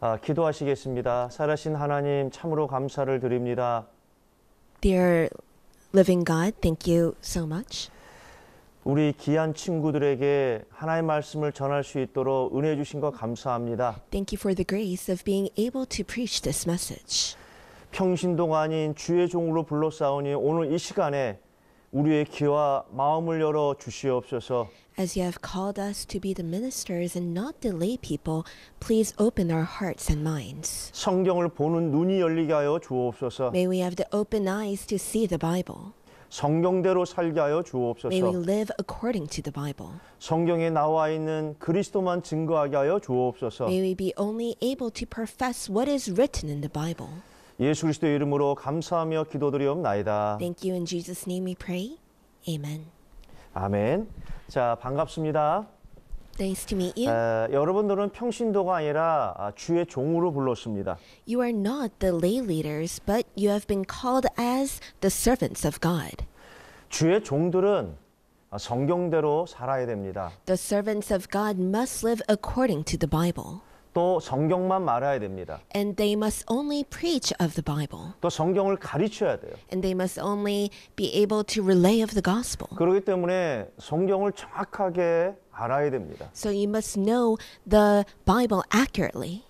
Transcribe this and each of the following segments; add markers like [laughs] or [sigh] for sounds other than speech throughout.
아, 기도하시겠습니다. 살아신 하나님 참으로 감사를 드립니다. Dear living God, thank you so much. 우리 귀한 친구들에게 하나의 말씀을 전할 수 있도록 은혜 주신 거 감사합니다. Thank you for the grace of being able to preach this message. 평신동 아닌 주의 종으로 불러싸오니 오늘 이 시간에 우리의 귀와 마음을 열어 주시옵소서. As you have called us to be the ministers and not the lay people, please open our hearts and minds. May we have the open eyes to see the Bible. 성경대로 살게 하여 주옵소서. May we live according to the Bible. 성경에 나와 있는 그리스도만 증거하게 하여 주옵소서. May we be only able to profess what is written in the Bible. 예수 그리스도의 이름으로 감사하며 기도드리옵나이다. Thank you in Jesus name we pray. Amen. 아멘. 자, 반갑습니다. Nice to meet you. 에, 여러분들은 평신도가 아니라 아, 주의 종으로 불렀습니다. You are not the lay leaders, but you have been called as the servants of God. 주의 종들은 아, 성경대로 살아야 됩니다. The servants of God must live according to the Bible. 또 성경만 말해야 됩니다. And they must only preach of the Bible. 또 성경을 가르쳐야 돼요. And they must only be able to relay of the gospel. 그렇기 때문에 성경을 정확하게 알아야 됩니다. So you must know the Bible accurately.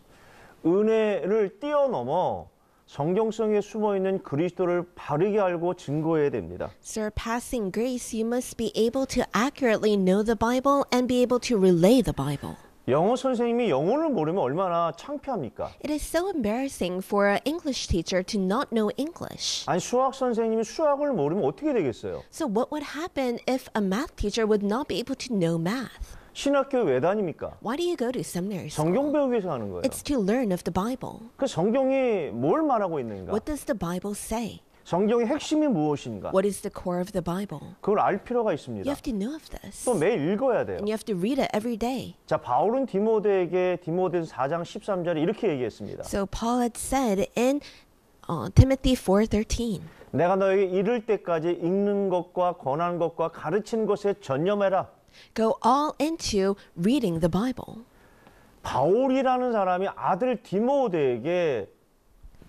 은혜를 뛰어넘어 숨어 있는 그리스도를 바르게 알고 증거해야 됩니다. Surpassing grace, you must be able to accurately know the Bible and be able to relay the Bible. 영어 선생님이 영어를 모르면 얼마나 창피합니까? It is so embarrassing for an English teacher to not know English. 아니 수학 선생님이 수학을 모르면 어떻게 되겠어요? So what would happen if a math teacher would not be able to know math? 신학교 왜 다닙니까? Why do you go to seminary school? 성경 배우기 위해서 하는 거예요. It's to learn of the Bible. 그 성경이 뭘 말하고 있는가? What does the Bible say? 성경의 핵심이 무엇인가? What is the core of the Bible? 그걸 알 필요가 있습니다. You have to know of this. 또 매일 읽어야 돼요. And you have to read it every day. 자, 바울은 디모데에게 디모데서 4장 13절에 이렇게 얘기했습니다. So Paul had said in uh, Timothy 4:13. 내가 너에게 이를 때까지 읽는 것과 권한 것과 가르친 것에 전념해라. Go all into reading the Bible. 바울이라는 사람이 아들 디모데에게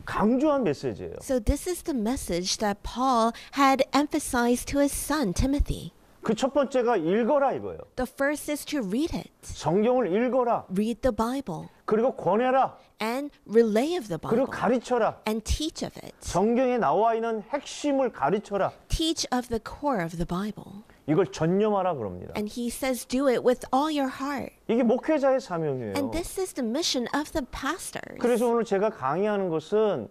강조한 메시지예요. So this is the message that Paul had emphasized to his son Timothy. 번째가 읽어라 이거예요. The first is to read it. 성경을 읽어라. Read the Bible. 그리고 권해라. And relay of the Bible. 그리고 가르쳐라. And teach of it. 성경에 나와 있는 핵심을 가르쳐라. Teach of the core of the Bible. 이걸 전념하라 그럽니다. And he says, do it with all your heart. 이게 목회자의 사명이에요. And this is the mission of the pastors. 그래서 오늘 제가 강의하는 것은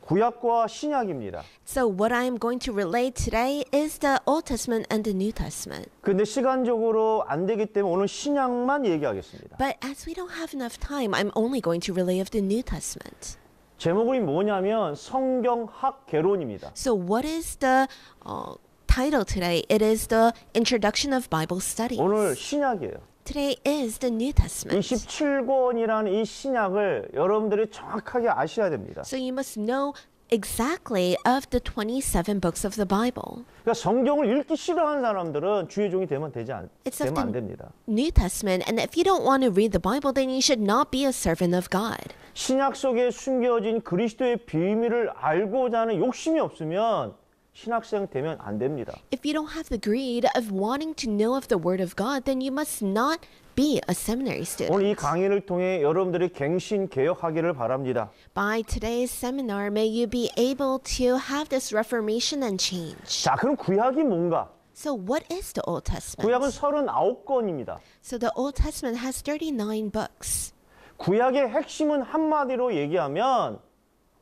구약과 신약입니다. So what I am going to relate today is the Old Testament and the New Testament. 근데 시간적으로 안 되기 때문에 오늘 신약만 얘기하겠습니다. But as we don't have enough time, I'm only going to relay of the New Testament. 제목이 뭐냐면 성경학 개론입니다. So what is the uh, title today. It is the introduction of Bible studies. 오늘 신약이에요. Today is the New Testament. 27권이라는 이 신약을 여러분들이 정확하게 아셔야 됩니다. So you must know exactly of the 27 books of the Bible. 그러니까 성경을 읽기 싫어하는 사람들은 주의 종이 되면 되지 않, It's 되면 안 됩니다. New Testament and if you don't want to read the Bible then you should not be a servant of God. 신약 속에 숨겨진 그리스도의 비밀을 알고자 하는 욕심이 없으면 신학생 되면 안 됩니다. If you don't have the greed of wanting to know of the word of God, then you must not be a seminary student. 오늘 이 강의를 통해 여러분들이 갱신 개혁하기를 바랍니다. By today's seminar, may you be able to have this reformation and change. 자, 그럼 구약이 뭔가? So what is the Old Testament? 구약은 39권입니다. So the Old Testament has 39 books. 구약의 핵심은 한마디로 얘기하면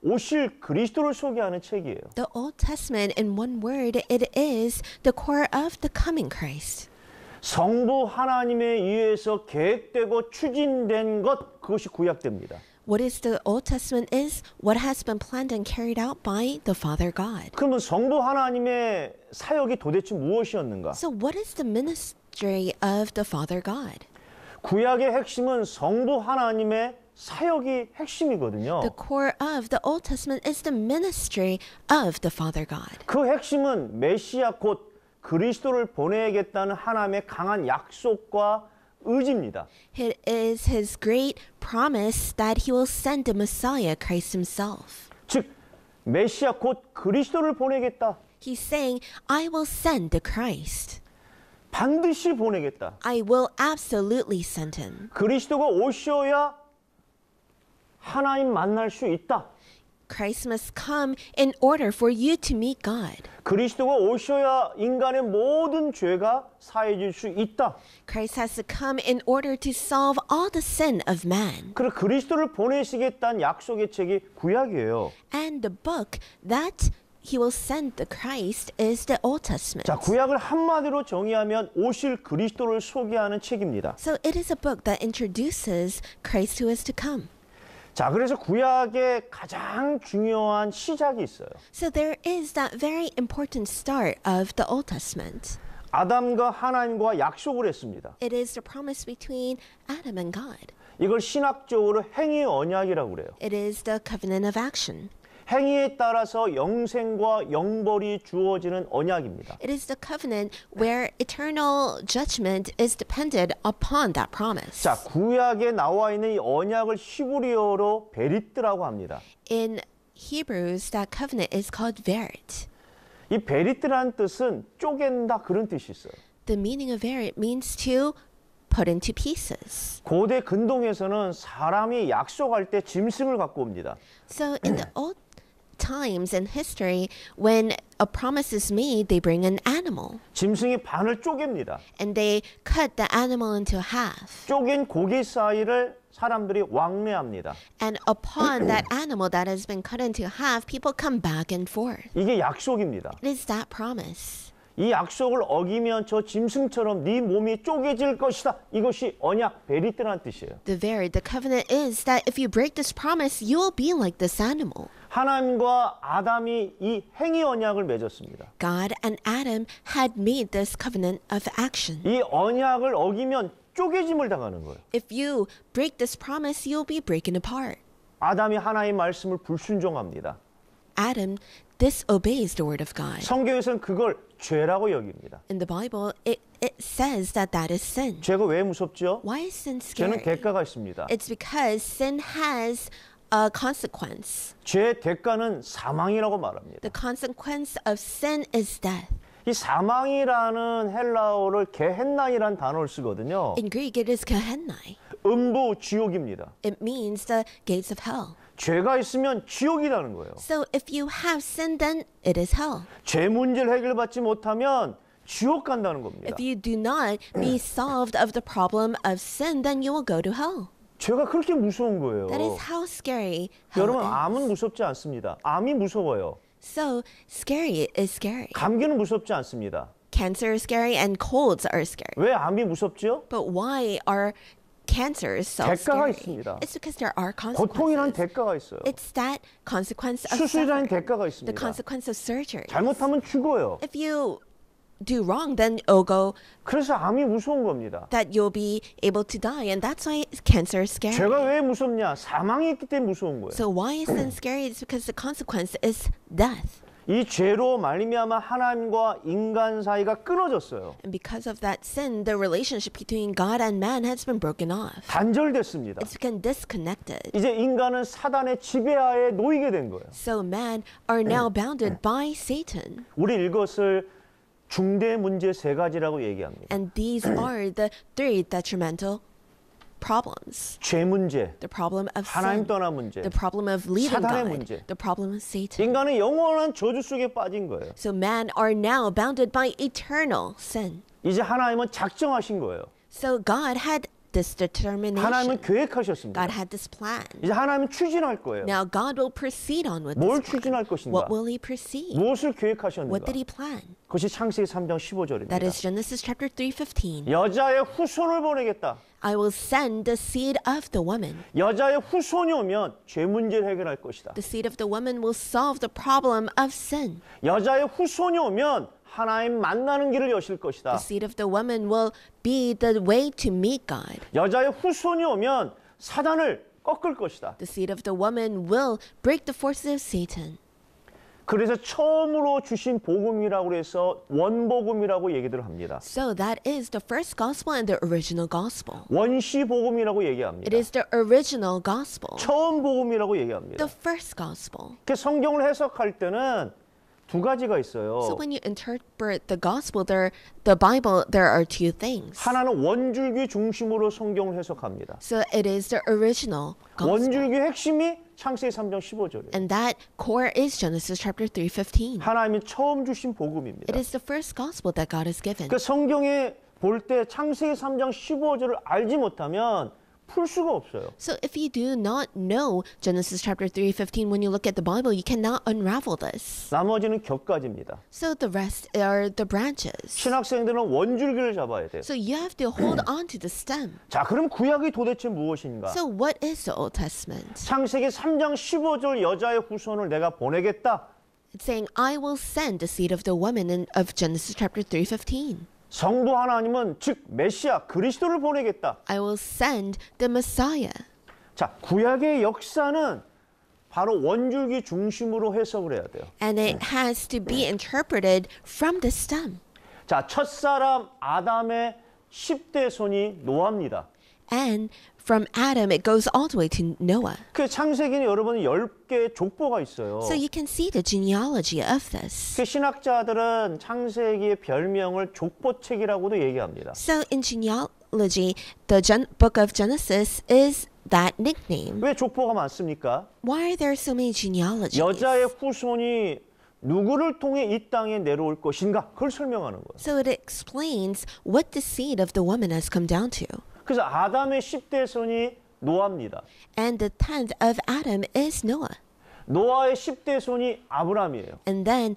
오실 그리스도를 소개하는 책이에요. The Old Testament in one word it is the core of the coming Christ. 성부 하나님에 의해서 계획되고 추진된 것 그것이 구약됩니다. What is the Old Testament is what has been planned and carried out by the Father God. 그러면 성부 하나님의 사역이 도대체 무엇이었는가? So what is the ministry of the Father God? 구약의 핵심은 성부 하나님의 사역이 핵심이거든요. The core of the Old Testament is the ministry of the Father God. 그 핵심은 메시아 곧 그리스도를 보내겠다는 하나님의 강한 약속과 의지입니다. It is his great promise that he will send the Messiah Christ himself. 즉 메시아 곧 그리스도를 보내겠다. He's saying I will send the Christ. 반드시 보내겠다. I will absolutely send him. 그리스도가 오셔야 하나님 만날 수 있다. Christ must come in order for you to meet God. 그리스도가 오셔야 인간의 모든 죄가 사해질 수 있다. Christ has to come in order to solve all the sin of man. 그리고 그리스도를 보내시겠다는 약속의 책이 구약이에요. And the book that He will send the Christ is the Old Testament. 자, 구약을 한마디로 정의하면 오실 그리스도를 소개하는 책입니다. So it is a book that introduces Christ who is to come. 자, 그래서 구약의 가장 중요한 시작이 있어요. So there is that very important start of the Old Testament. 아담과 하나님과 약속을 했습니다. It is the promise between Adam and God. 이걸 신학적으로 행위 언약이라고 그래요. It is the covenant of action. 행위에 따라서 영생과 영벌이 주어지는 언약입니다. It is the covenant where eternal judgment is depended upon that promise. 자, 구약에 나와 있는 이 언약을 히브리어로 베리트라고 합니다. In Hebrews, that covenant is called verit. 이 베리트라는 뜻은 쪼갠다 그런 뜻이 있어요. The meaning of verit means to put into pieces. 고대 근동에서는 사람이 약속할 때 짐승을 갖고 옵니다. So in the Old times in history when a promise is made, they bring an animal. 짐승이 반을 쪼갭니다. And they cut the animal into half. 쪼갠 고기 사이를 사람들이 왕래합니다. And upon [clears throat] that animal that has been cut into half, people come back and forth. 이게 약속입니다. It is that promise. 이 약속을 어기면 저 짐승처럼 네 몸이 쪼개질 것이다. 이것이 언약 뜻이에요. The very the covenant is that if you break this promise, you will be like this animal. 하나님과 아담이 이 행위 언약을 맺었습니다. God and Adam had made this covenant of action. 이 언약을 어기면 쪼개짐을 당하는 거예요. If you break this promise, you'll be breaking apart. 아담이 하나님의 말씀을 불순종합니다. Adam disobeys the word of God. 성경에서는 그걸 죄라고 여깁니다. In the Bible, it it says that that is sin. 죄가 왜 무섭죠? Why is sin scary? 죄는 대가가 있습니다. It's because sin has a consequence. 죄 대가는 사망이라고 말합니다. The consequence of sin is death. 이 사망이라는 헬라어를 게헨나이란 단어를 쓰거든요. In Greek it is gehenna. 음부 지옥입니다. It means the gates of hell. 죄가 있으면 지옥이라는 거예요. So if you have sin then it is hell. 죄 문제를 해결받지 못하면 지옥 간다는 겁니다. If you do not be solved of the problem of sin then you will go to hell. 죄가 그렇게 무서운 거예요. That is how scary. Hell 여러분 is. 암은 무섭지 않습니다. 암이 무서워요. So scary is scary. 감기는 무섭지 않습니다. Cancer is scary and colds are scary. 왜 암이 무섭죠? But why are cancers so 대가가 scary? 있습니다. It's because there are consequences. 고통이란 대가가 있어요. It's that consequence of 수술이라는 대가가 있습니다. The consequence of surgery. 잘못하면 죽어요. If you do wrong, then you'll go. 그래서 암이 무서운 겁니다. That you'll be able to die, and that's why cancer is scary. 죄가 왜 무섭냐? 사망이 있기 때문에 무서운 거예요. So why is i n scary? It's because the consequence is death. 이 죄로 말미암아 하나님과 인간 사이가 끊어졌어요. And because of that sin, the relationship between God and man has been broken off. 단절됐습니다. It's b e c o disconnected. 이제 인간은 사단의 지배하에 놓이게 된 거예요. So man are now bounded by Satan. 우리 이것을 중대 문제 세 가지라고 얘기합니다. And these are the three detrimental problems. 죄 문제. The problem of 하나님 sin. 떠난 문제. The problem of leaving 사단의 God. 문제. The problem of Satan. 인간은 영원한 저주 속에 빠진 거예요. So man are now bounded by eternal sin. 이제 하나님은 작정하신 거예요. So God had this determination. 하나님은 계획하셨습니다. God had this plan. 이제 하나님은 추진할 거예요. Now God will proceed on with 뭘 this plan. 추진할 것인가? What will he proceed? 무엇을 계획하셨는가? What did he plan? 그것이 창세기 3장 15절입니다. That is Genesis chapter 3:15. 여자의 후손을 보내겠다. I will send the seed of the woman. 여자의 후손이 오면 죄 문제를 해결할 것이다. The seed of the woman will solve the problem of sin. 여자의 후손이 오면 하나님 만나는 길을 여실 것이다. The seed of the woman will be the way to meet God. 여자의 후손이 오면 사단을 꺾을 것이다. The seed of the woman will break the forces of Satan. 그래서 처음으로 주신 복음이라고 해서 원복음이라고 얘기들 합니다. So that is the first gospel and the original gospel. 원시 복음이라고 얘기합니다. It is the original gospel. 처음 복음이라고 얘기합니다. The first gospel. 그 성경을 해석할 때는 두 가지가 있어요. So when you interpret the gospel, there, the Bible, there are two things. 하나는 원줄기 중심으로 성경을 해석합니다. So it is the original gospel. 원줄기 핵심이 창세기 3장 15절이에요. And that core is Genesis chapter 3:15. 하나님이 처음 주신 복음입니다. It is the first gospel that God has given. 그 성경에 볼 때 창세기 3장 15절을 알지 못하면 풀 수가 없어요. So if you do not know Genesis chapter 3:15 when you look at the Bible, you cannot unravel this. 나머지는 겹가지입니다. So the rest are the branches. 신학생들은 원줄기를 잡아야 돼요. So you have to hold on to the stem. 자, 그럼 구약이 도대체 무엇인가? So what is the Old Testament? 창세기 3장 15절 여자의 후손을 내가 보내겠다. It's saying I will send the seed of the woman in, of Genesis chapter 3:15. 성부 하나님은 즉 메시아 그리스도를 보내겠다. I will send the Messiah. 자, 구약의 역사는 바로 원줄기 중심으로 해석을 해야 돼요. And it 네. has to be interpreted from the stem. 자, 첫사람 아담의 10대 손이 노아입니다. And From Adam, it goes all the way to Noah. 그 창세기는 여러분 10개의 족보가 있어요. So you can see the genealogy of this. 그 신학자들은 창세기의 별명을 족보책이라고도 얘기합니다. So in genealogy, the Gen book of Genesis is that nickname. 왜 족보가 많습니까? Why are there so many genealogies? 여자의 후손이 누구를 통해 이 땅에 내려올 것인가? 그걸 설명하는 거예요. So it explains what the seed of the woman has come down to. 그래서 아담의 10대 손이 노아입니다. And the tenth of Adam is Noah. 노아의 10대 손이 아브라함이에요. And then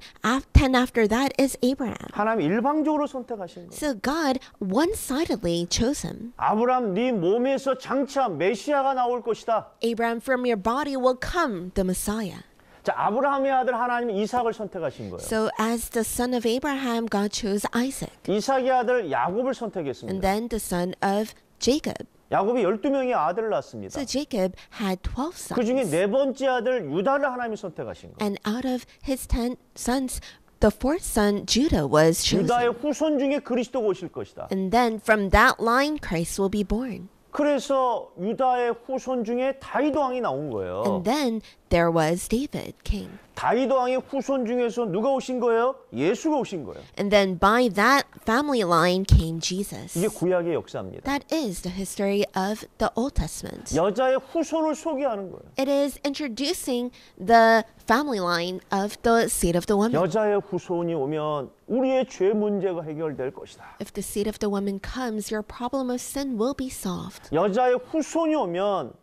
ten after that is Abraham. 하나님 일방적으로 선택하신 거예요. So God one-sidedly chose him. 아브라함 네 몸에서 장차 메시아가 나올 것이다. Abraham from your body will come the Messiah. 자, 아브라함의 아들 하나님 이삭을 선택하신 거예요. So as the son of Abraham, God chose Isaac. 이삭의 아들 야곱을 선택했습니다. And then the son of Jacob. 야곱이 12명의 아들을 낳았습니다. So Jacob had 12 sons. 그 중에 네 번째 아들 유다를 하나님이 선택하신 거예요. And out of his 10 sons The fourth son Judah was chosen. 유다의 후손 중에 그리스도가 오실 것이다. And then from that line Christ will be born. 그래서 유다의 후손 중에 다윗 왕이 나온 거예요. And then there was David king. 다윗 왕의 후손 중에서 누가 오신 거예요? 예수가 오신 거예요. And then by that family line came Jesus. 이게 구약의 역사입니다. That is the history of the Old Testament. 여자의 후손을 소개하는 거예요. It is introducing the family line of the seed of the woman. 여자의 후손이 오면 우리의 죄 문제가 해결될 것이다. If the seed of the woman comes, your problem of sin will be solved. 여자의 후손이 오면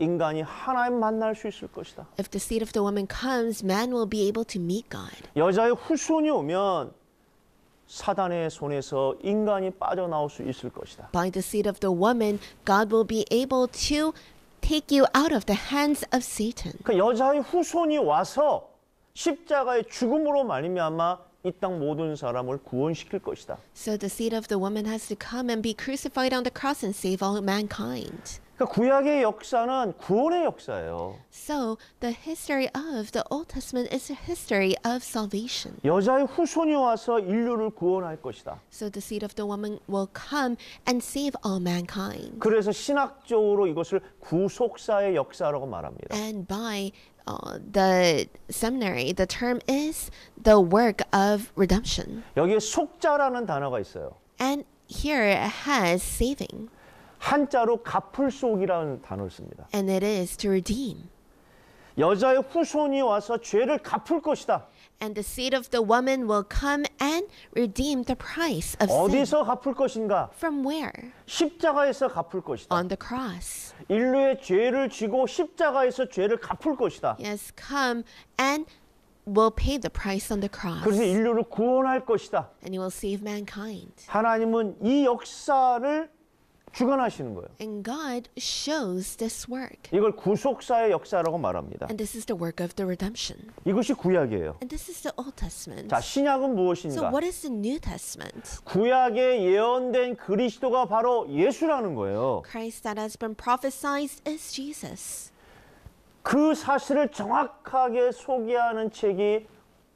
인간이 하나님 만날 수 있을 것이다. If the seed of the woman comes, man will be able to meet God. 여자의 후손이 오면 사단의 손에서 인간이 빠져나올 수 있을 것이다. By the seed of the woman, God will be able to take you out of the hands of Satan. 그 여자의 후손이 와서 십자가의 죽음으로 말미암아 이 땅 모든 사람을 구원시킬 것이다. So the seed of the woman has to come and be crucified on the cross and save all mankind. 그러니까 구약의 역사는 구원의 역사예요. So the history of the Old Testament is the history of salvation. 여자의 후손이 와서 인류를 구원할 것이다. So the seed of the woman will come and save all mankind. 그래서 신학적으로 이것을 구속사의 역사라고 말합니다. And by Uh, the seminary, the term is the work of redemption. 여기에 속자라는 단어가 있어요. And here it has saving. 한자로 갚을 속이라는 단어를 씁니다. and it is to redeem. 여자의 후손이 와서 죄를 갚을 것이다. And the seed of the woman will come and redeem the price of sin. 어디서 갚을 것인가? From where? 십자가에서 갚을 것이다. On the cross. 인류의 죄를 지고 십자가에서 죄를 갚을 것이다. Yes, come and will pay the price on the cross. 그래서 인류를 구원할 것이다. And you will save mankind. 하나님은 이 역사를 주관하시는 거예요. And God shows this work. 이걸 구속사의 역사라고 말합니다. And this is the work of the redemption. 이것이 구약이에요. And this is the Old Testament. 자, 신약은 무엇인가? So what is the New Testament? 구약에 예언된 그리스도가 바로 예수라는 거예요. Christ that has been prophesied is Jesus. 그 사실을 정확하게 소개하는 책이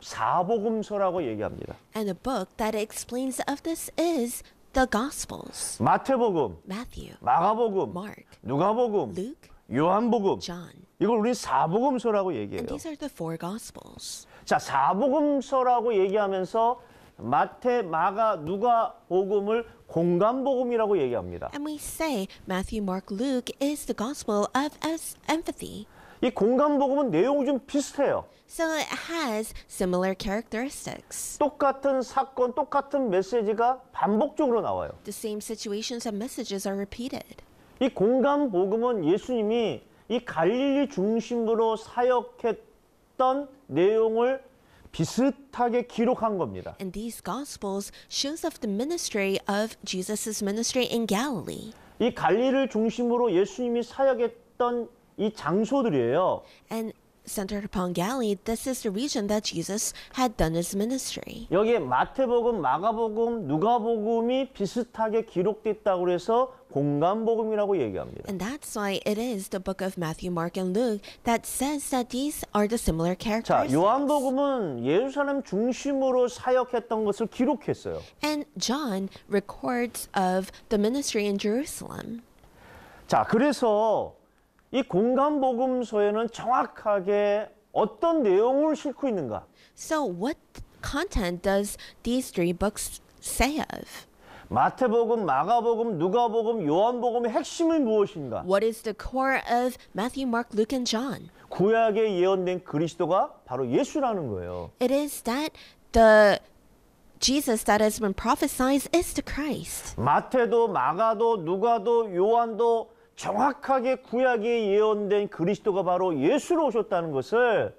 사복음서라고 얘기합니다. And a book that explains of this is The Gospels. 마태복음, Matthew, 마가복음, Mark, 누가복음, Luke, 요한복음. John. 이걸 우리 사복음서라고 얘기해요. And these are the four Gospels. 자, 사복음서라고 얘기하면서 마태, 마가, 누가 복음을 공간 복음이라고 얘기합니다. And we say Matthew, Mark, Luke is the gospel of empathy. 이 공간 복음은 내용이 좀 비슷해요. So it has similar characteristics. 똑같은 사건, 똑같은 메시지가 반복적으로 나와요. The same situations and messages are repeated. 이 공감 복음은 예수님이 이 갈릴리 중심으로 사역했던 내용을 비슷하게 기록한 겁니다. And these gospels shows of the ministry of Jesus's ministry in Galilee. 이 갈릴리를 중심으로 예수님이 사역했던 이 장소들이에요. And centered upon Galilee, this is the region that Jesus had done his ministry. 여기에 마태복음, 마가복음, 누가복음이 비슷하게 기록됐다고 해서 공간복음이라고 얘기합니다. And that's why it is the book of Matthew, Mark, and Luke that says that these are the similar characters. 자, 요한복음은 예루살렘 중심으로 사역했던 것을 기록했어요. And John records of the ministry in Jerusalem. 자, 그래서 이 공간 복음서에는 정확하게 어떤 내용을 싣고 있는가? So what content does these three books say of? 마태복음, 마가복음, 누가복음, 요한복음의 핵심이 무엇인가? What is the core of Matthew, Mark, Luke and John? 구약에 예언된 그리스도가 바로 예수라는 거예요. It is that the Jesus that has been prophesied is the Christ. 마태도, 마가도, 누가도, 요한도 정확하게 구약에 예언된 그리스도가 바로 예수로 오셨다는 것을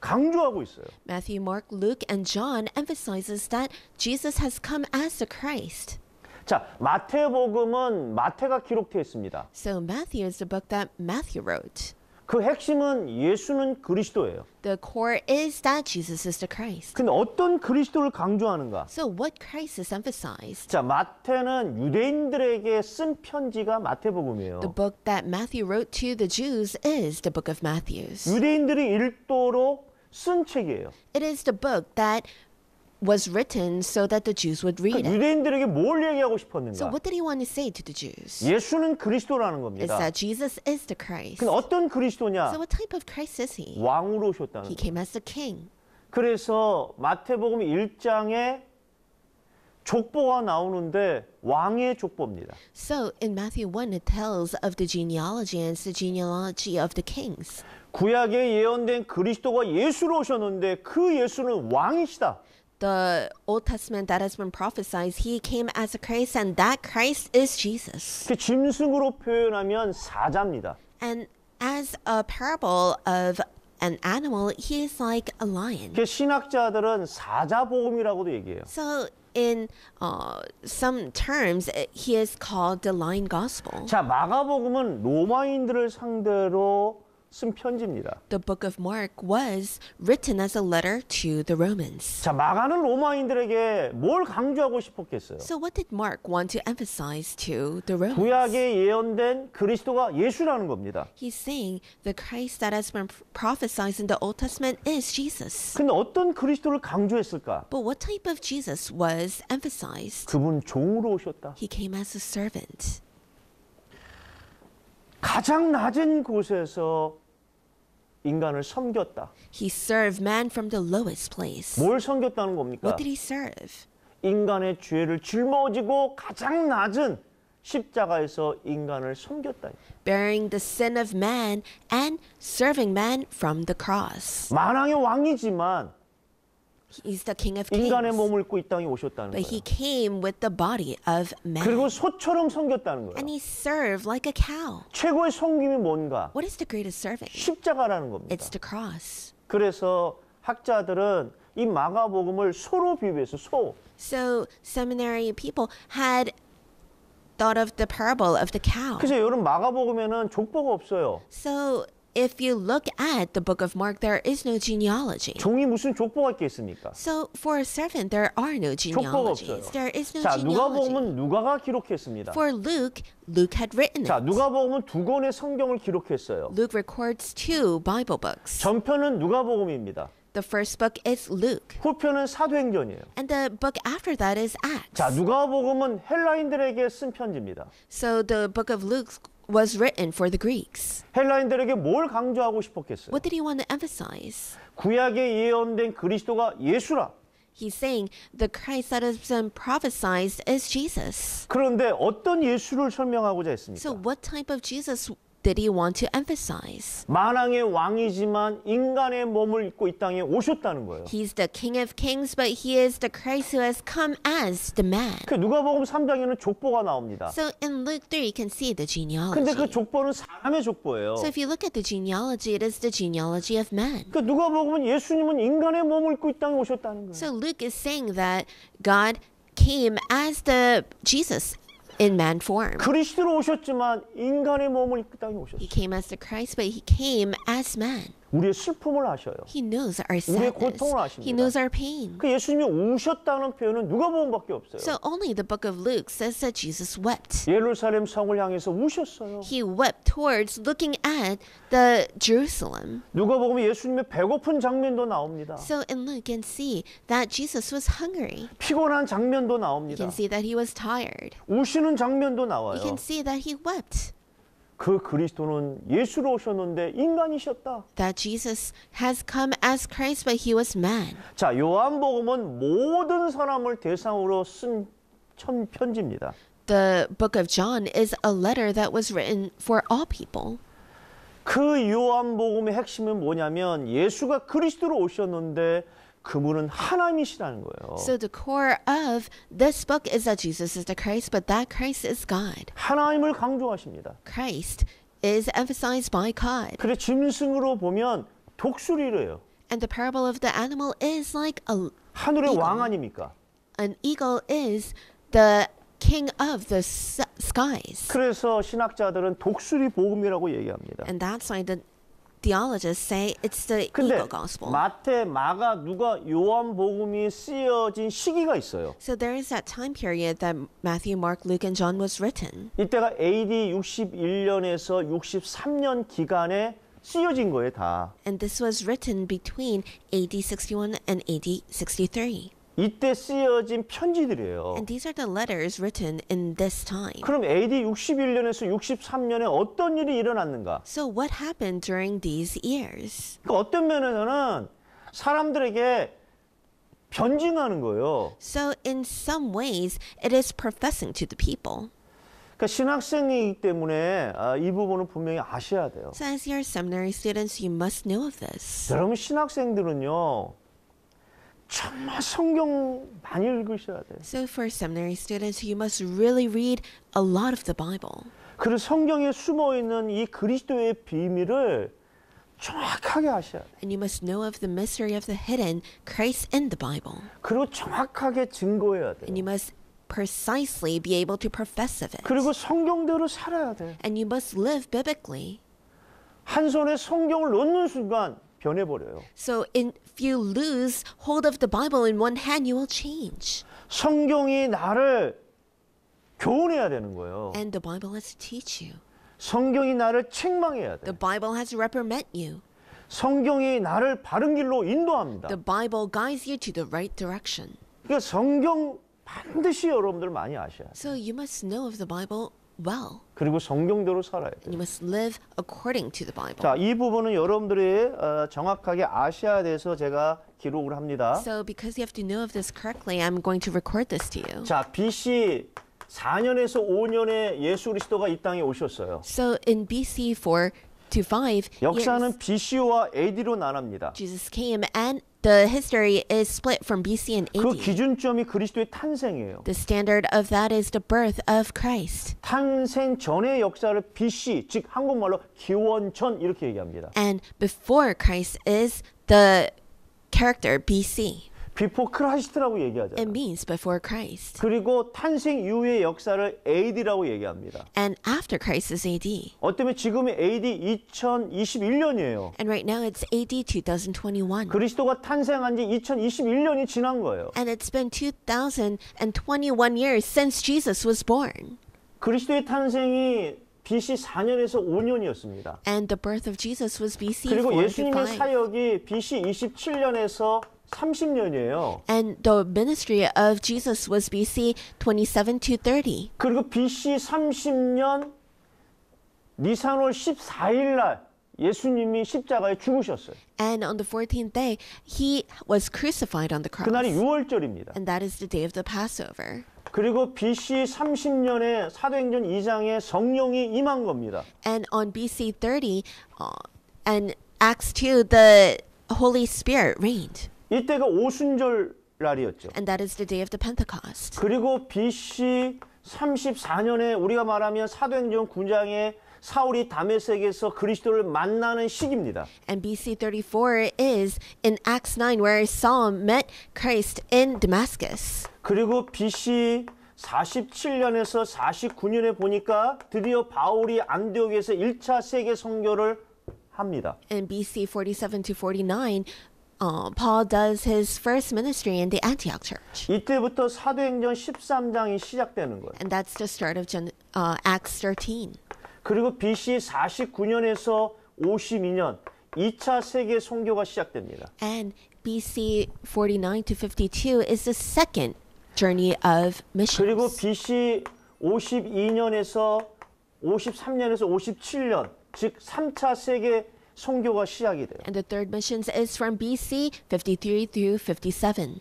강조하고 있어요. Matthew, Mark, Luke and John emphasizes that Jesus has come as the Christ. 자, 마태복음은 마태가 기록되어 있습니다. So Matthew is the book that Matthew wrote. 그 핵심은 예수는 그리스도예요. The core is that Jesus is the Christ. 근데 어떤 그리스도를 강조하는가? So what Christ is emphasized? 자, 마태는 유대인들에게 쓴 편지가 마태복음이에요. The book that Matthew wrote to the Jews is the book of Matthew. 유대인들이 읽도록 쓴 책이에요. It is the book that was written so that the Jews would read 그러니까 it. 유대인들에게 뭘 얘기하고 싶었는가? So what did he want to say to the Jews? 예수는 그리스도라는 겁니다. It's that Jesus is the Christ. 근데 어떤 그리스도냐? So what type of Christ is he? 왕으로 오셨다는. He came as the king. 그래서 마태복음 1장에 족보가 나오는데 왕의 족보입니다. So in Matthew 1 it tells of the genealogy and the genealogy of the kings. 구약에 예언된 그리스도가 예수로 오셨는데 그 예수는 왕이시다. the Old Testament that has been prophesied, he came as a Christ, and that Christ is Jesus. 그 짐승으로 표현하면 사자입니다. And as a parable of an animal, he is like a lion. 그 신학자들은 사자복음이라고도 얘기해요. So in uh, some terms, he is called the lion gospel. 자, 마가복음은 로마인들을 상대로 쓴 편지입니다. The book of Mark was written as a letter to the Romans. 자, 마가는 로마인들에게 뭘 강조하고 싶었겠어요? So what did Mark want to emphasize to the Romans? 구약에 예언된 그리스도가 예수라는 겁니다. He's saying the Christ that has been prophesied in the Old Testament is Jesus. 근데 어떤 그리스도를 강조했을까? But what type of Jesus was emphasized? 그분 종으로 오셨다. He came as a servant. 가장 낮은 곳에서 인간을 섬겼다. He served man from the lowest place. 뭘 섬겼다는 겁니까? What did he serve? 인간의 죄를 짊어지고 가장 낮은 십자가에서 인간을 섬겼다. Bearing the sin of man and serving man from the cross. 만왕의 왕이지만 He's the king of kings. 인간의 몸을 입고 이 땅에 오셨다는 But 거예요. he came with the body of man. 그리고 소처럼 섬겼다는 거예요. And he served like a cow. 최고의 섬김이 뭔가? What is the greatest serving? 십자가라는 겁니다. It's the cross. 그래서 학자들은 이 마가복음을 소로 비유해서 소. So seminary people had thought of the parable of the cow. 그래서 여러분 마가복음에는 족보가 없어요. So If you look at the book of Mark, there is no genealogy. 종이 무슨 족보가 있겠습니까? So for a servant, there are no genealogies. There is no 자, genealogy. 누가복음은 누가가 기록했습니다. For Luke, Luke had written it. 자, 누가복음은 두 권의 성경을 기록했어요. Luke records two Bible books. 전편은 누가복음입니다. The first book is Luke. 후편은 사도행전이에요. And the book after that is Acts. 자, 누가복음은 헬라인들에게 쓴 편지입니다. So the book of Luke was written for the Greeks. 헬라인들에게 뭘 강조하고 싶었겠어요? What did he want to emphasize? 구약에 예언된 그리스도가 예수라. He's saying the Christ that has been prophesied is Jesus. 그런데 어떤 예수를 설명하고자 했습니까? So what type of Jesus did he want to emphasize? 만왕의 왕이지만 인간의 몸을 입고 이 땅에 오셨다는 거예요. He's the King of Kings, but he is the Christ who has come as the man. 그 누가복음 3장에는 족보가 나옵니다. So in Luke 3, you can see the genealogy. 근데 그 족보는 사람의 족보예요. So if you look at the genealogy, it is the genealogy of man. 그 누가복음은 예수님은 인간의 몸을 입고 이 땅에 오셨다는 거예요. So Luke is saying that God came as the Jesus in man form. 그리스도로 오셨지만 인간의 몸을 입고 땅에 He came as the Christ, but he came as man. 우리의 슬픔을 아셔요. He knows our 우리의 sadness. 고통을 아십니다. He knows our pain. 그 예수님이 우셨다는 표현은 누가복음밖에 없어요. So only the book of Luke says that Jesus wept. 예루살렘 성을 향해서 우셨어요. He wept towards looking at the Jerusalem. 예수님의 배고픈 장면도 나옵니다. So in Luke you can see that Jesus was hungry. 피곤한 장면도 나옵니다. You can see that he was tired. 우시는 장면도 나와요. You can see that he wept. 그 그리스도는 예수로 오셨는데 인간이셨다. That Jesus has come as Christ but he was man. 자, 요한복음은 모든 사람을 대상으로 쓴 편지입니다. The book of John is a letter that was written for all people. 그 요한복음의 핵심은 뭐냐면 예수가 그리스도로 오셨는데 그분은 하나님이시라는 거예요. So the core of this book is that Jesus is the Christ, but that Christ is God. 하나님을 강조하십니다. Christ is emphasized by God. 그래 짐승으로 보면 독수리래요. And the parable of the animal is like a 하늘의 eagle. 왕 아닙니까? An eagle is the king of the skies. 그래서 신학자들은 독수리 복음이라고 얘기합니다. And that's why the theologists say it's the ego gospel. 마태, 마가, 누가 시기가 있어요. So there is that time period that Matthew, Mark, Luke, and John was written. 이때가 AD 61년에서 63년 기간에 쓰여진 거예요, 다. And this was written between AD 61 and AD 63. 이때 쓰여진 편지들이에요. And these are the letters written in this time. 그럼 AD 61년에서 63년에 어떤 일이 일어났는가? So what happened during these years? 그러니까 어떤 면에서는 사람들에게 변증하는 거예요. So in some ways it is professing to the people. 그러니까 신학생이기 때문에 아, 이 부분은 분명히 아셔야 돼요. So as your seminary students, you must know of this. 여러분 신학생들은요. 정말 성경 많이 읽으셔야 돼요. So for seminary students, you must really read a lot of the Bible. 그리고 성경에 숨어 있는 이 그리스도의 비밀을 정확하게 아셔야 And you must know of the mystery of the hidden Christ in the Bible. 그리고 정확하게 증거해야 And you must precisely be able to profess of it. 그리고 성경대로 살아야 And you must live biblically. 한 손에 성경을 놓는 순간 변해버려요. So if you lose hold of the Bible in one hand, you will change. 성경이 나를 교훈해야 되는 거예요. And the Bible has to teach you. 성경이 나를 책망해야 돼. The Bible has to reprimand you. 성경이 나를 바른 길로 인도합니다. The Bible guides you to the right direction. 그러니까 성경 반드시 여러분들 많이 아셔야 돼요. So you must know of the Bible well. 그리고 성경대로 살아야 돼요. You must live according to the Bible. 자, 이 부분은 여러분들이 어, 정확하게 아셔야 돼서 제가 기록을 합니다. So because you have to know of this correctly, I'm going to record this to you. 자, BC 4년에서 5년에 예수 그리스도가 이 땅에 오셨어요. So in BC 4 to 5 역사는 BC와 AD로 나뉩니다. Jesus came and The history is split from BC and 그 AD. 기준점이 그리스도의 탄생이에요. The standard of that is the birth of Christ. 탄생 전의 역사를 BC, 즉 한국말로 기원전 이렇게 얘기합니다. And before Christ is the character BC. before Christ라고 얘기하잖아요. It means before Christ. 그리고 탄생 이후의 역사를 AD라고 얘기합니다. And after Christ is AD. 어쩌면 지금이 AD 2021년이에요. And right now it's AD 2021. 그리스도가 탄생한 지 2021년이 지난 거예요. And it's been 2021 years since Jesus was born. 그리스도의 탄생이 BC 4년에서 5년이었습니다. And the birth of Jesus was BC 그리고 예수님의 사역이 BC 27년에서 30년이에요. And the ministry of Jesus was BC 27 to 30. 그리고 BC 30년 니산월 14일 날 예수님이 십자가에 죽으셨어요. And on the 14th day he was crucified on the cross. 그날이 유월절입니다. And that is the day of the Passover. 그리고 BC 30년에 사도행전 2장에 성령이 임한 겁니다. And on BC 30 uh, and Acts 2 the Holy Spirit reigned. 이때가 오순절 날이었죠. And that is the day of the Pentecost. 그리고 BC 34년에 우리가 말하면 사도행전 9장에 사울이 다메섹에서 그리스도를 만나는 시기입니다. And BC 34 is in Acts 9 where Saul met Christ in Damascus. 그리고 BC 47년에서 49년에 보니까 드디어 바울이 안디옥에서 1차 세계 선교를 합니다. And BC 47 to 49 uh, Paul does his first ministry in the Antioch church. 이때부터 사도행전 13장이 시작되는 거예요. And that's the start of Gen, uh, Acts 13. 그리고 BC 49년에서 52년 2차 세계 선교가 시작됩니다. And BC 49 to 52 is the second journey of missions. 그리고 BC 52년에서 53년에서 57년 즉 3차 세계 선교가 시작이 돼요. And the third missions is from BC 53 through 57.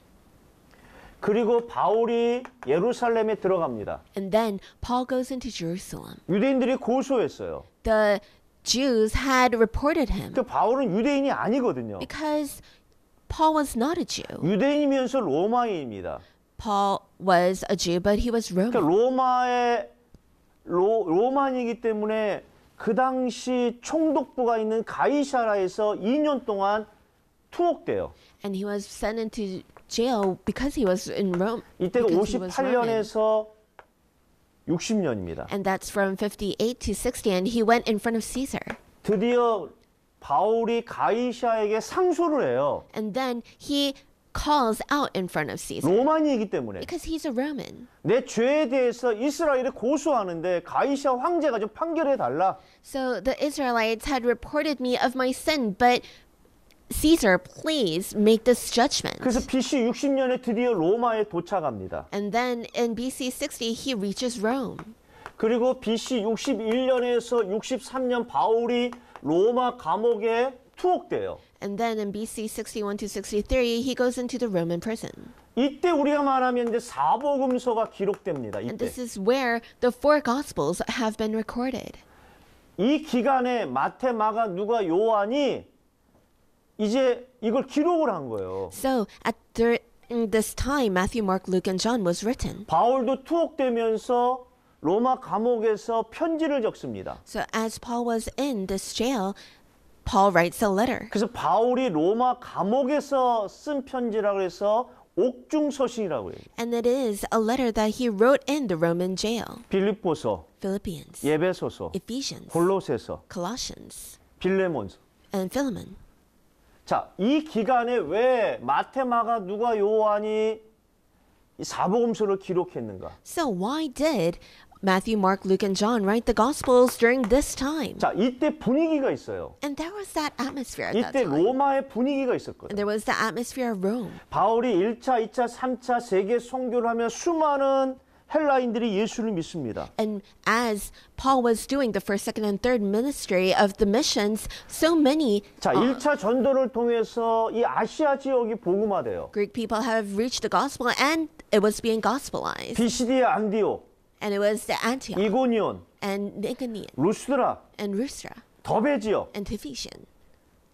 그리고 바울이 예루살렘에 들어갑니다. And then Paul goes into Jerusalem. 유대인들이 고소했어요. The Jews had reported him. 그 바울은 유대인이 아니거든요. Because Paul was not a Jew. 유대인이면서 로마인입니다. Paul was a Jew, but he was Roman. 그러니까 로마의 로, 로마인이기 때문에 그 당시 총독부가 있는 가이샤라에서 2년 동안 투옥돼요. And he was sent into jail because he was in Rome. 이때가 58년에서 60년입니다. And that's from 58 to 60 and he went in front of Caesar. 드디어 바울이 가이샤에게 상소를 해요. And then he calls out in front of Caesar 로마인이기 때문에 because he's a Roman. 내 죄에 대해서 이스라엘을 고소하는데 가이샤 황제가 좀 판결해 달라. So the Israelites had reported me of my sin, but Caesar, please make this judgment. 그래서 BC 60년에 드디어 로마에 도착합니다. And then in BC 60 he reaches Rome. 그리고 BC 61년에서 63년 바울이 로마 감옥에 투옥돼요. And then in BC 61 to 63, he goes into the Roman prison. 이때 우리가 말하면 이제 사복음서가 기록됩니다. 이때. And this is where the four gospels have been recorded. 이 기간에 마태, 마가, 누가, 요한이 이제 이걸 기록을 한 거예요. So at the, this time, Matthew, Mark, Luke, and John was written. 바울도 투옥되면서 로마 감옥에서 편지를 적습니다. So as Paul was in this jail, Paul writes a letter. 그래서 바울이 로마 감옥에서 쓴 편지라고 해서 옥중 서신이라고 해요. And it is a letter that he wrote in the Roman jail. 빌립보서, Philippians, 예배소서, Ephesians, 골로새서, Colossians, 빌레몬서. And Philemon. 자, 이 기간에 왜 마테마가 누가 요한이 사복음서를 기록했는가? So why did Matthew, Mark, Luke, and John write the Gospels during this time. 자, 이때 분위기가 있어요. And there was that atmosphere at that time. 로마의 분위기가 And there was the atmosphere of Rome. 바울이 1차, 2차, 3차 세계 선교를 하며 수많은 헬라인들이 예수를 믿습니다. And as Paul was doing the first, second, and third ministry of the missions, so many 자, uh, 전도를 통해서 이 아시아 지역이 복음화돼요. Greek people have reached the gospel and it was being gospelized. 비시디아 안디옥 And it was the Antioch 이고니온, and Niconian 루스드라, and Lystra 더베지역 and Tephision.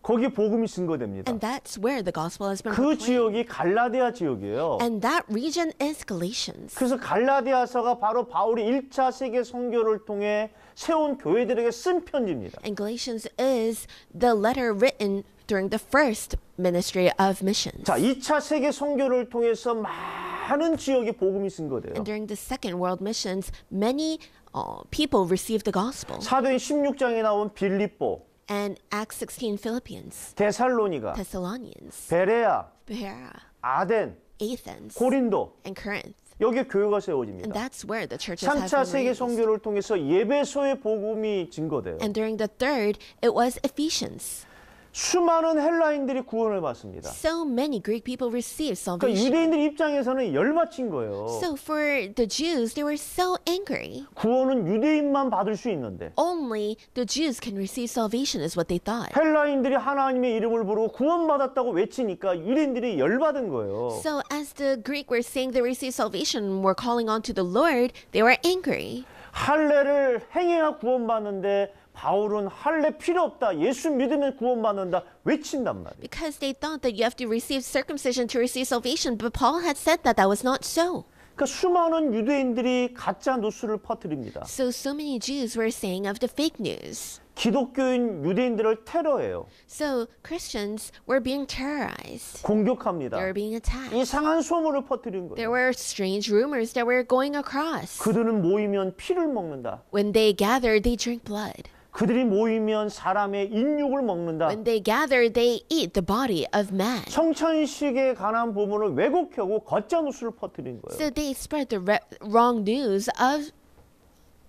거기 복음이 증거됩니다. And that's where the gospel has been 그 proclaimed. 지역이 갈라디아 지역이에요. And that region is Galatians. 그래서 갈라디아서가 바로 바울이 1차 세계 선교를 통해 세운 교회들에게 쓴 편지입니다. And Galatians is the letter written during the first ministry of missions. 자, 2차 세계 선교를 통해서 막 많은 지역에 복음이 증거돼요. And during the second world missions, many uh, people received the gospel. 사도행 16장에 나온 빌립보 and Acts 16 Philippians. 데살로니가 Thessalonians. 베레아 Berea. 아덴 Athens. 고린도 and Corinth. 여기에 교회가 세워집니다. And that's where the churches 3차 세계 선교를 통해서 예배소의 복음이 증거돼요. And during the third, it was Ephesians. 수많은 헬라인들이 구원을 받습니다. So many Greek people received salvation. 그러니까 유대인들 입장에서는 열받친 거예요. So for the Jews, they were so angry. 구원은 유대인만 받을 수 있는데. Only the Jews can receive salvation is what they thought. 헬라인들이 하나님의 이름을 부르고 구원받았다고 외치니까 유대인들이 열받은 거예요. So as the Greek were saying they received salvation, were calling on to the Lord, they were angry. 할례를 행해야 구원받는데 바울은 할례 필요 없다. 예수 믿으면 구원받는다. 외친단 말이에요. Because they thought that you have to receive circumcision to receive salvation, but Paul had said that that was not so. 그러니까 수많은 유대인들이 가짜 뉴스를 퍼뜨립니다. So so many Jews were saying of the fake news. 기독교인 유대인들을 테러해요. So Christians were being terrorized. 공격합니다. They were being attacked. 이상한 소문을 퍼뜨린 거예요. There were strange rumors that were going across. 그들은 모이면 피를 먹는다. When they gathered, they drink blood. 그들이 모이면 사람의 인육을 먹는다. When they gather, they eat the body of man. 성천식에 관한 부분을 왜곡하고 거짜 뉴스를 퍼뜨린 거예요. So they spread the wrong news of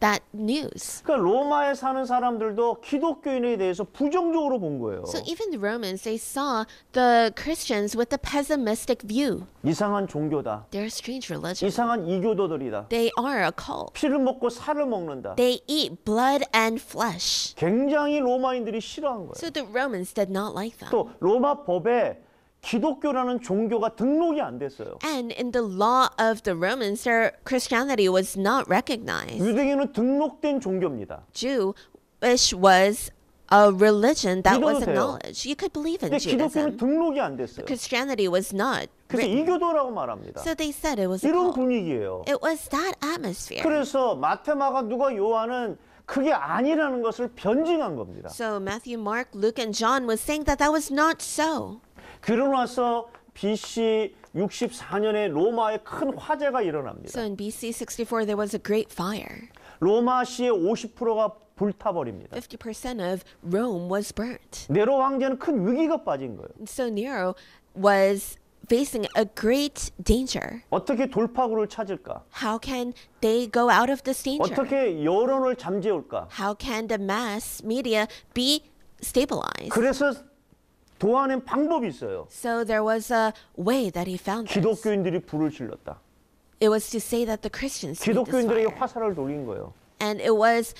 bad news. 그러니까 로마에 사는 사람들도 기독교인에 대해서 부정적으로 본 거예요. So even the Romans they saw the Christians with a pessimistic view. 이상한 종교다. They're strange religion. 이상한 이교도들이다. They are a cult. 피를 먹고 살을 먹는다. They eat blood and flesh. 굉장히 로마인들이 싫어한 거예요. So the Romans did not like them. 또 로마 법에 기독교라는 종교가 등록이 안 됐어요. And in the law of the Romans, their Christianity was not recognized. 유대교는 등록된 종교입니다. Jew, which was a religion that was acknowledged. You could believe in Judaism. 기독교는 등록이 안 됐어요. Christianity was not. 그래서 이교도라고 말합니다. So they said it was a 이런 cult. 분위기예요. It was that atmosphere. 그래서 마테마가 누가 요한은 그게 아니라는 것을 변증한 겁니다. So Matthew, Mark, Luke, and John was saying that that was not so. 그러고 나서 BC 64년에 로마에 큰 화재가 일어납니다. So in BC 64 there was a great fire. 로마시의 50%가 불타버립니다. 50% of Rome was burnt. 네로 황제는 큰 위기가 빠진 거예요. So Nero was facing a great danger. 어떻게 돌파구를 찾을까? How can they go out of this danger? 어떻게 여론을 잠재울까? How can the mass media be stabilized? 그래서 도와낸 방법이 있어요. So there was a way that he found. this. 기독교인들이 불을 질렀다. It was to say that the Christians. made this 기독교인들에게 fire. 화살을 돌린 거예요. and it was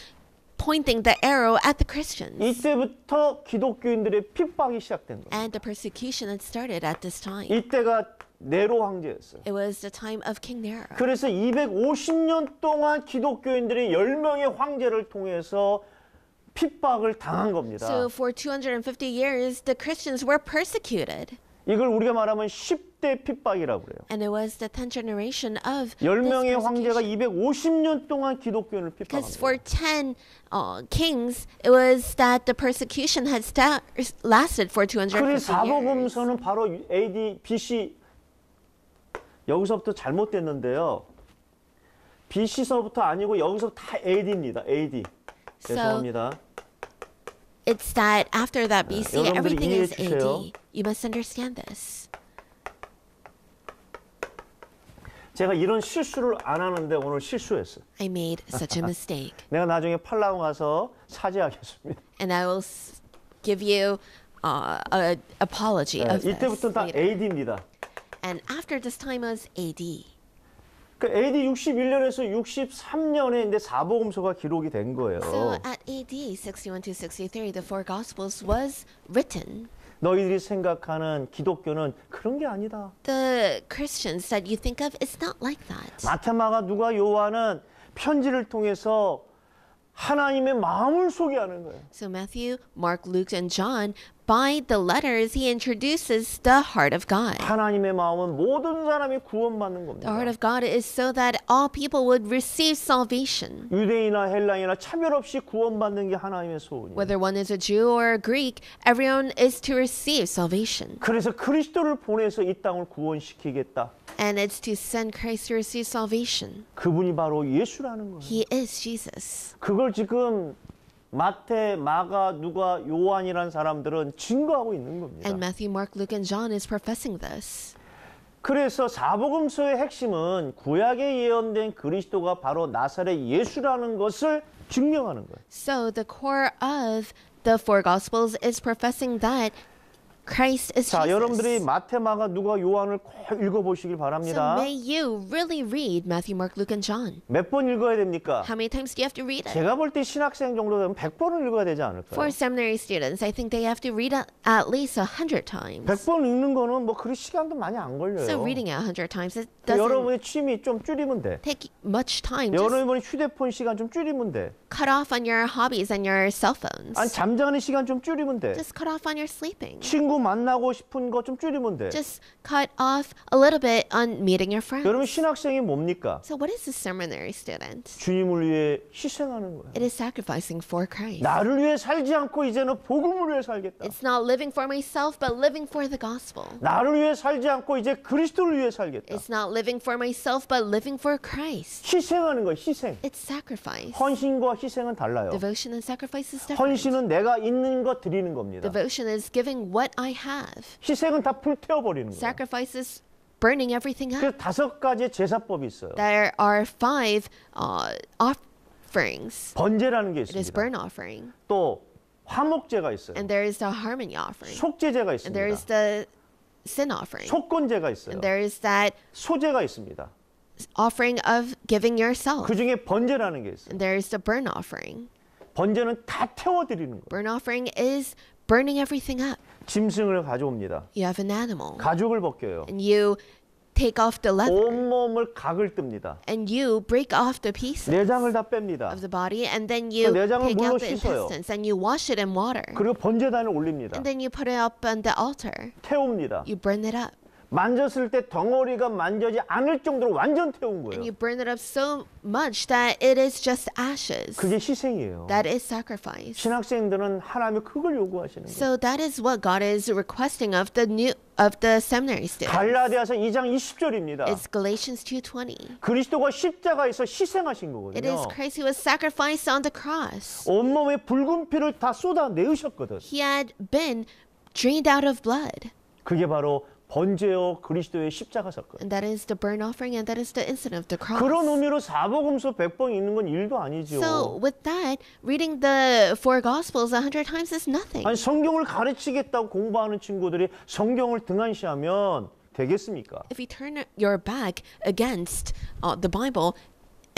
pointing the arrow at the Christians. 이때부터 기독교인들의 핍박이 시작된 거예요. And the persecution had started at this time. 이때가 네로 황제였어요. It was the time of King Nero. 그래서 250년 동안 기독교인들이 10명의 황제를 통해서 핍박을 당한 겁니다. So for 250 years the Christians were persecuted. 이걸 우리가 말하면 10대 핍박이라고 그래요. And it was the 10th generation of 10명의 황제가 250년 동안 기독교인을 핍박합니다. Because for 10 uh, kings it was that the persecution had lasted for 250 years. 그래서 사복음서는 바로 AD BC 여기서부터 잘못됐는데요. BC서부터 아니고 여기서 다 AD입니다. AD. 죄송합니다. So, It's that after that BC, everything is AD. You must understand this. 제가 이런 실수를 안 하는데 오늘 실수했어. I made such a mistake. [laughs] 내가 나중에 팔라우 가서 사죄하겠습니다. And I will give you uh, an apology 네, of this. 이때부터 다 AD입니다. And after this time was AD. 그러니까 AD 61년에서 63년에 이제 사복음서가 기록이 된 거예요. So at AD 61 to 63, the four Gospels was written. 너희들이 생각하는 기독교는 그런 게 아니다. The Christians that you think of, it's not like that. 마테마가 누가 요한은 편지를 통해서 하나님의 마음을 소개하는 거예요. So Matthew, Mark, Luke, and John By the letters, he introduces the heart of God. The heart of God is so that all people would receive salvation. Whether one is a Jew or a Greek, everyone is to receive salvation. And it's to send Christ to receive salvation. He is Jesus. 마태, 마가, 누가, 요한이란 사람들은 증거하고 있는 겁니다. And Matthew, Mark, Luke, and John is professing this. 그래서 사복음서의 핵심은 구약에 예언된 그리스도가 바로 나사렛 예수라는 것을 증명하는 거예요. So the core of the four gospels is professing that Christ is 자, Jesus. 여러분들이 마테마가 누가 요한을 꼭 읽어보시길 So 바랍니다. may you really read Matthew, Mark, Luke, and John. 몇 번 읽어야 됩니까? How many times do you have to read it? 제가 볼 때 신학생 정도 되면 100번을 읽어야 되지 For 않을까요? seminary students, I think they have to read it at least a hundred times. 100번 읽는 거는 뭐 그리 시간도 많이 안 걸려요. So reading it a hundred times it doesn't 여러분의 취미 좀 줄이면 돼. take much time. Just 여러분의 휴대폰 시간 좀 줄이면 돼. cut off on your hobbies and your cell phones. 아니 잠자는 시간 좀 줄이면 돼. Just cut off on your sleeping. 친구 친구 만나고 싶은 거 좀 줄이면 돼. Just cut off a little bit on meeting your friends. 여러분 신학생이 뭡니까? So what is a seminary student? 주님을 위해 희생하는 거야. It is sacrificing for Christ. 나를 위해 살지 않고 이제는 복음을 위해 살겠다. It's not living for myself but living for the gospel. 나를 위해 살지 않고 이제 그리스도를 위해 살겠다. It's not living for myself but living for Christ. 희생하는 거야, 희생. It's sacrifice. 헌신과 희생은 달라요. Devotion and sacrifice is different. 헌신은 내가 있는 것 드리는 겁니다. Devotion is giving what I I have. 희생은 다 불태워버리는 거예요. Sacrifices burning everything up. 그 다섯 가지 제사법이 있어요. There are five uh, offerings. 번제라는 게 있습니다. It is burnt offering. 또 화목제가 있어요. And there is the harmony offering. 속죄제가 있습니다. And there is the sin offering. 속건제가 있어요. And there is that 소제가 있습니다. offering of giving yourself. 그 중에 번제라는 게 있어요. And there is the burnt offering. 번제는 다 태워 드리는 거예요. Burnt offering is burning everything up. 짐승을 가져옵니다. You have an animal. 가죽을 벗겨요. And you take off the leather. 온몸을 각을 뜹니다. And you break off the pieces. 내장을 다 뺍니다. Of the body and then you 내장을 take 물로 out the 씻어요. intestines and you wash it in water. 그리고 번제단을 올립니다. And then you put it up on the altar. 태웁니다. You burn it up. 만졌을 때 덩어리가 만져지 않을 정도로 완전 태운 거예요. And you burn it up so much that it is just ashes. 그게 희생이에요. That is sacrifice. 신학생들은 하나님의 그걸 요구하시는 거예요. So that is what God is requesting of the new of the seminary students. 갈라디아서 2장 20절입니다. It's Galatians 2:20. 그리스도가 십자가에서 희생하신 거거든요. It is Christ who was sacrificed on the cross. 온몸에 붉은 피를 다 쏟아내으셨거든. He had been drained out of blood. 그게 바로 번제어 그리스도의 십자가 사건. And that is the burnt offering and that is the incident of the cross. 그런 의미로 사복음서 100번 읽는 건 일도 아니죠. So with that, reading the four gospels 100 times is nothing. 아니 성경을 가르치겠다고 공부하는 친구들이 성경을 등한시하면 되겠습니까? If you turn your back against uh, the Bible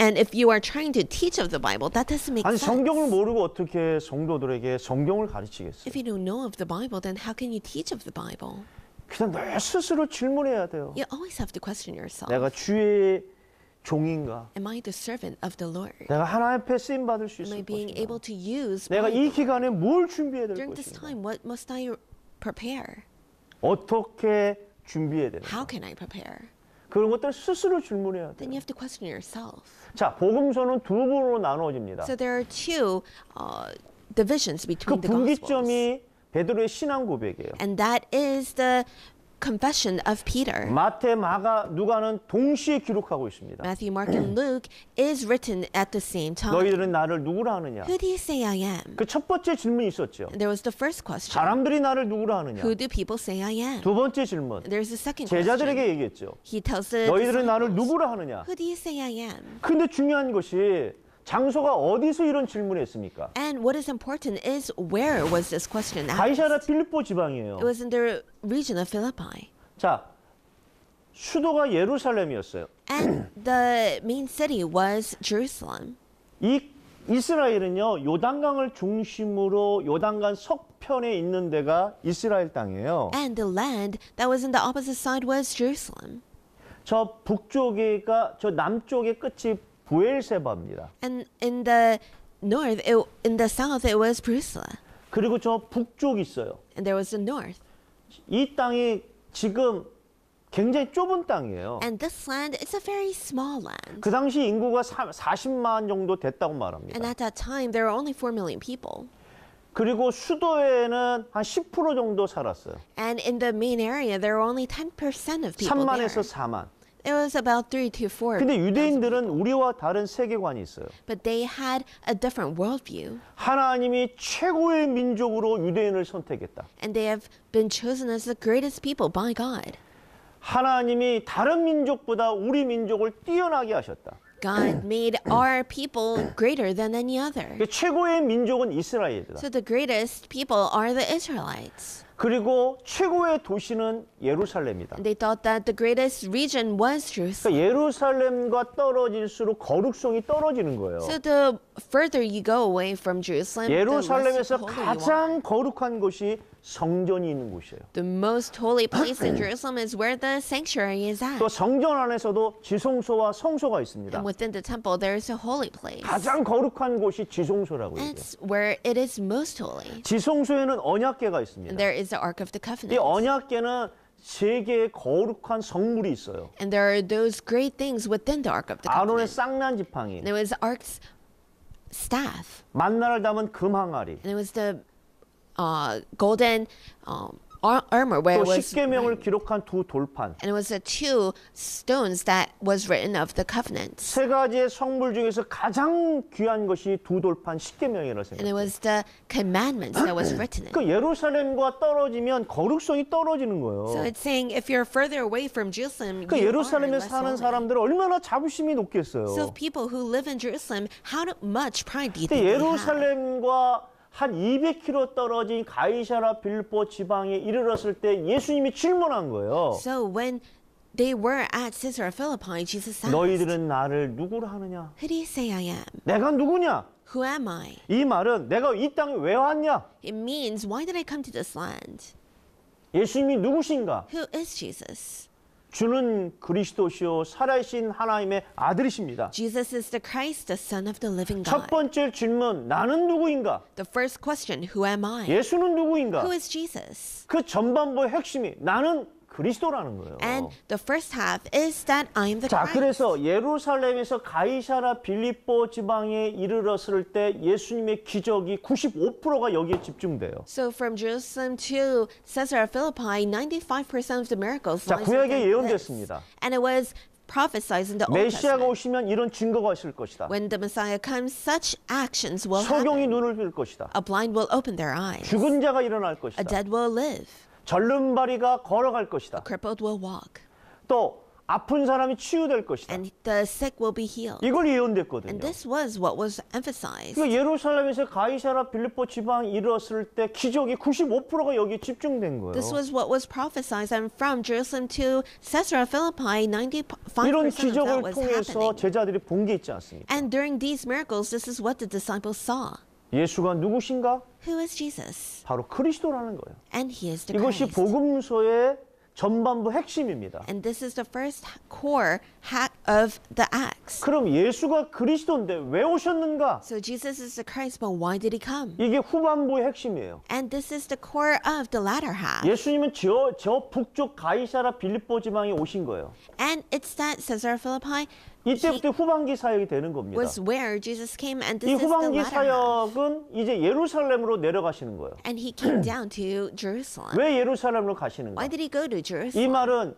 And if you are trying to teach of the Bible, that doesn't make 아니, sense. 성경을 모르고 어떻게 성도들에게 성경을 가르치겠어요? If you don't know of the Bible, then how can you teach of the Bible? 그냥 늘 스스로 질문해야 돼요. You always have to question yourself. 내가 주의 종인가? Am I the servant of the Lord? 내가 하나 앞에 쓰임 받을 수 Am I 있을 being 것인가? able to use 내가 my- 이 기간에 뭘 준비해야 될 during this 것인가? time? What must I prepare? 어떻게 준비해야 되는? How can I prepare? 그런 것들 스스로 질문해야 돼요. Then you have to question yourself. 자, 복음서는 두 부분으로 나누어집니다. So there are two uh, divisions 그 between the Gospels. 분기점이 베드로의 신앙 고백이에요. And that is the confession of Peter. 마태, 마가, 누가는 동시에 기록하고 있습니다. Matthew, Mark, and Luke is written at the same time. 너희들은 나를 누구라 하느냐? Who do you say I am? 그 첫 번째 질문이 있었죠. There was the first question. 사람들이 나를 누구라 하느냐? Who do people say I am? 두 번째 질문. There's a second question. 제자들에게 얘기했죠. He tells the 너희들은 나를 누구라 하느냐? Who do you say I am? 근데 중요한 것이 장소가 어디서 이런 질문을 했습니까? And what is important is where was this question asked? 가이사라 필리포 지방이에요. It was in the region of Philippi. 자, 수도가 예루살렘이었어요. And the main city was Jerusalem. 이 이스라엘은요 요단강을 중심으로 요단강 서편에 있는 데가 이스라엘 땅이에요. And the land that was in the opposite side was Jerusalem. 저 북쪽에가 저 남쪽의 끝이 부엘세바입니다. And in the north, it, in the south, it was Jerusalem. 그리고 저 북쪽 있어요. And there was the north. 이 땅이 지금 굉장히 좁은 땅이에요. And this land is a very small land. 그 당시 인구가 40만 정도 됐다고 말합니다. And at that time there were only 4 million people. 그리고 수도에는 한 10% 정도 살았어요. And in the main area there were only 10% of people 3만에서 4만. There. It was about three to four. 근데 유대인들은 우리와 다른 세계관이 있어요. But they had a different worldview. 하나님이 최고의 민족으로 유대인을 선택했다. And they have been chosen as the greatest people by God. 하나님이 다른 민족보다 우리 민족을 뛰어나게 하셨다. God made our people greater than any other. 최고의 민족은 이스라엘이다. So the greatest people are the Israelites. 그리고 최고의 도시는 예루살렘이다. They thought that the greatest region was Jerusalem. 그러니까 예루살렘과 떨어질수록 거룩성이 떨어지는 거예요. So the further you go away from Jerusalem, 예루살렘에서 가장 거룩한 곳이 성전이 있는 곳이에요. The most holy place in Jerusalem is where the sanctuary is at. 또 성전 안에서도 지성소와 성소가 있습니다. And within the temple there is a holy place. 가장 거룩한 곳이 지성소라고 해요. That's where it is most holy. 지성소에는 언약궤가 있습니다. And there is the ark of the covenant. 이 언약궤는 세계의 거룩한 성물이 있어요. And there are those great things within the ark of the covenant. 아론의 쌍난 지팡이. There was the ark's staff. 만나를 담은 금항아리. And it was the uh, golden um, armor where it 또 was 십계명을 기록한 두 돌판 and it was the two stones that was written of the covenant. 세 가지의 성물 중에서 가장 귀한 것이 두 돌판 십계명이라고 And it 생각해요. was the commandments that was written in. 그 예루살렘과 떨어지면 거룩성이 떨어지는 거예요. So it's saying if you're further away from Jerusalem, 그 you are 예루살렘에 less 사는 holy. 사람들은 얼마나 자부심이 높겠어요. So people who live in Jerusalem, how do- much pride do you 근데 think they have? 예루살렘과 한 200km 떨어진 가이사라 빌보 지방에 이르렀을 때 예수님이 질문한 거예요. So when they were at Caesarea Philippi, Jesus asked, 너희들은 나를 누구라 하느냐? Who do you say I am? 내가 누구냐? Who am I? 이 말은 내가 이 땅에 왜 왔냐? It means why did I come to this land? 예수님이 누구신가? Who is Jesus? 주는 그리스도시요 살아신 하나님의 아들이십니다. Jesus is the Christ, the Son of the living 첫 God. 번째 질문 나는 누구인가? The first question, who am I? 예수는 누구인가? Who is Jesus? 그 전반부의 핵심이 나는 그리스도라는 거예요. And the first half is that I am the 자, Christ. 그래서 예루살렘에서 가이사라 빌립보 지방에 이르렀을 때 예수님의 기적이 95%가 여기에 집중돼요. So from Jerusalem to Caesarea Philippi, 95% of the miracles. 자, 구약에 예언됐습니다. And it was prophesied in the Old 메시아가 오시면 이런 증거가 있을 것이다. When the Messiah comes, such actions will happen. 소경이 눈을 뜰 것이다. A blind will open their eyes. 죽은 자가 일어날 것이다. A dead will live. 절름발이가 걸어갈 것이다. The crippled will walk. 또 아픈 사람이 치유될 것이다. And the sick will be healed. 이걸 예언됐거든요. And this was what was emphasized. 그러니까 예루살렘에서 가이사라 빌립보 지방 이뤘을 때 기적이 95%가 여기 집중된 거예요. This was what was prophesied and from Jerusalem to Caesarea Philippi 95% 이런 기적을 통해서 제자들이 본 게 있지 않습니까? And during these miracles this is what the disciples saw. 예수가 누구신가? Who is Jesus? 바로 그리스도라는 거예요. And he is the 이것이 Christ. 복음서의 전반부 핵심입니다. And this is the first core hack of the Acts. 그럼 예수가 그리스도인데 왜 오셨는가? So Jesus is the Christ, but why did he come? 이게 후반부의 핵심이에요. And this is the core of the latter half. 예수님은 저, 저 북쪽 가이사라 빌립보 지방에 오신 거예요. And it's that Caesar Philippi 이때부터 후반기 사역이 되는 겁니다. was where Jesus came, and this 이 is the 후반기 latter half. 사역은 이제 예루살렘으로 내려가시는 거예요. And he came down to Jerusalem. 왜 예루살렘으로 가시는가? Why did he go to 이 Jerusalem? 말은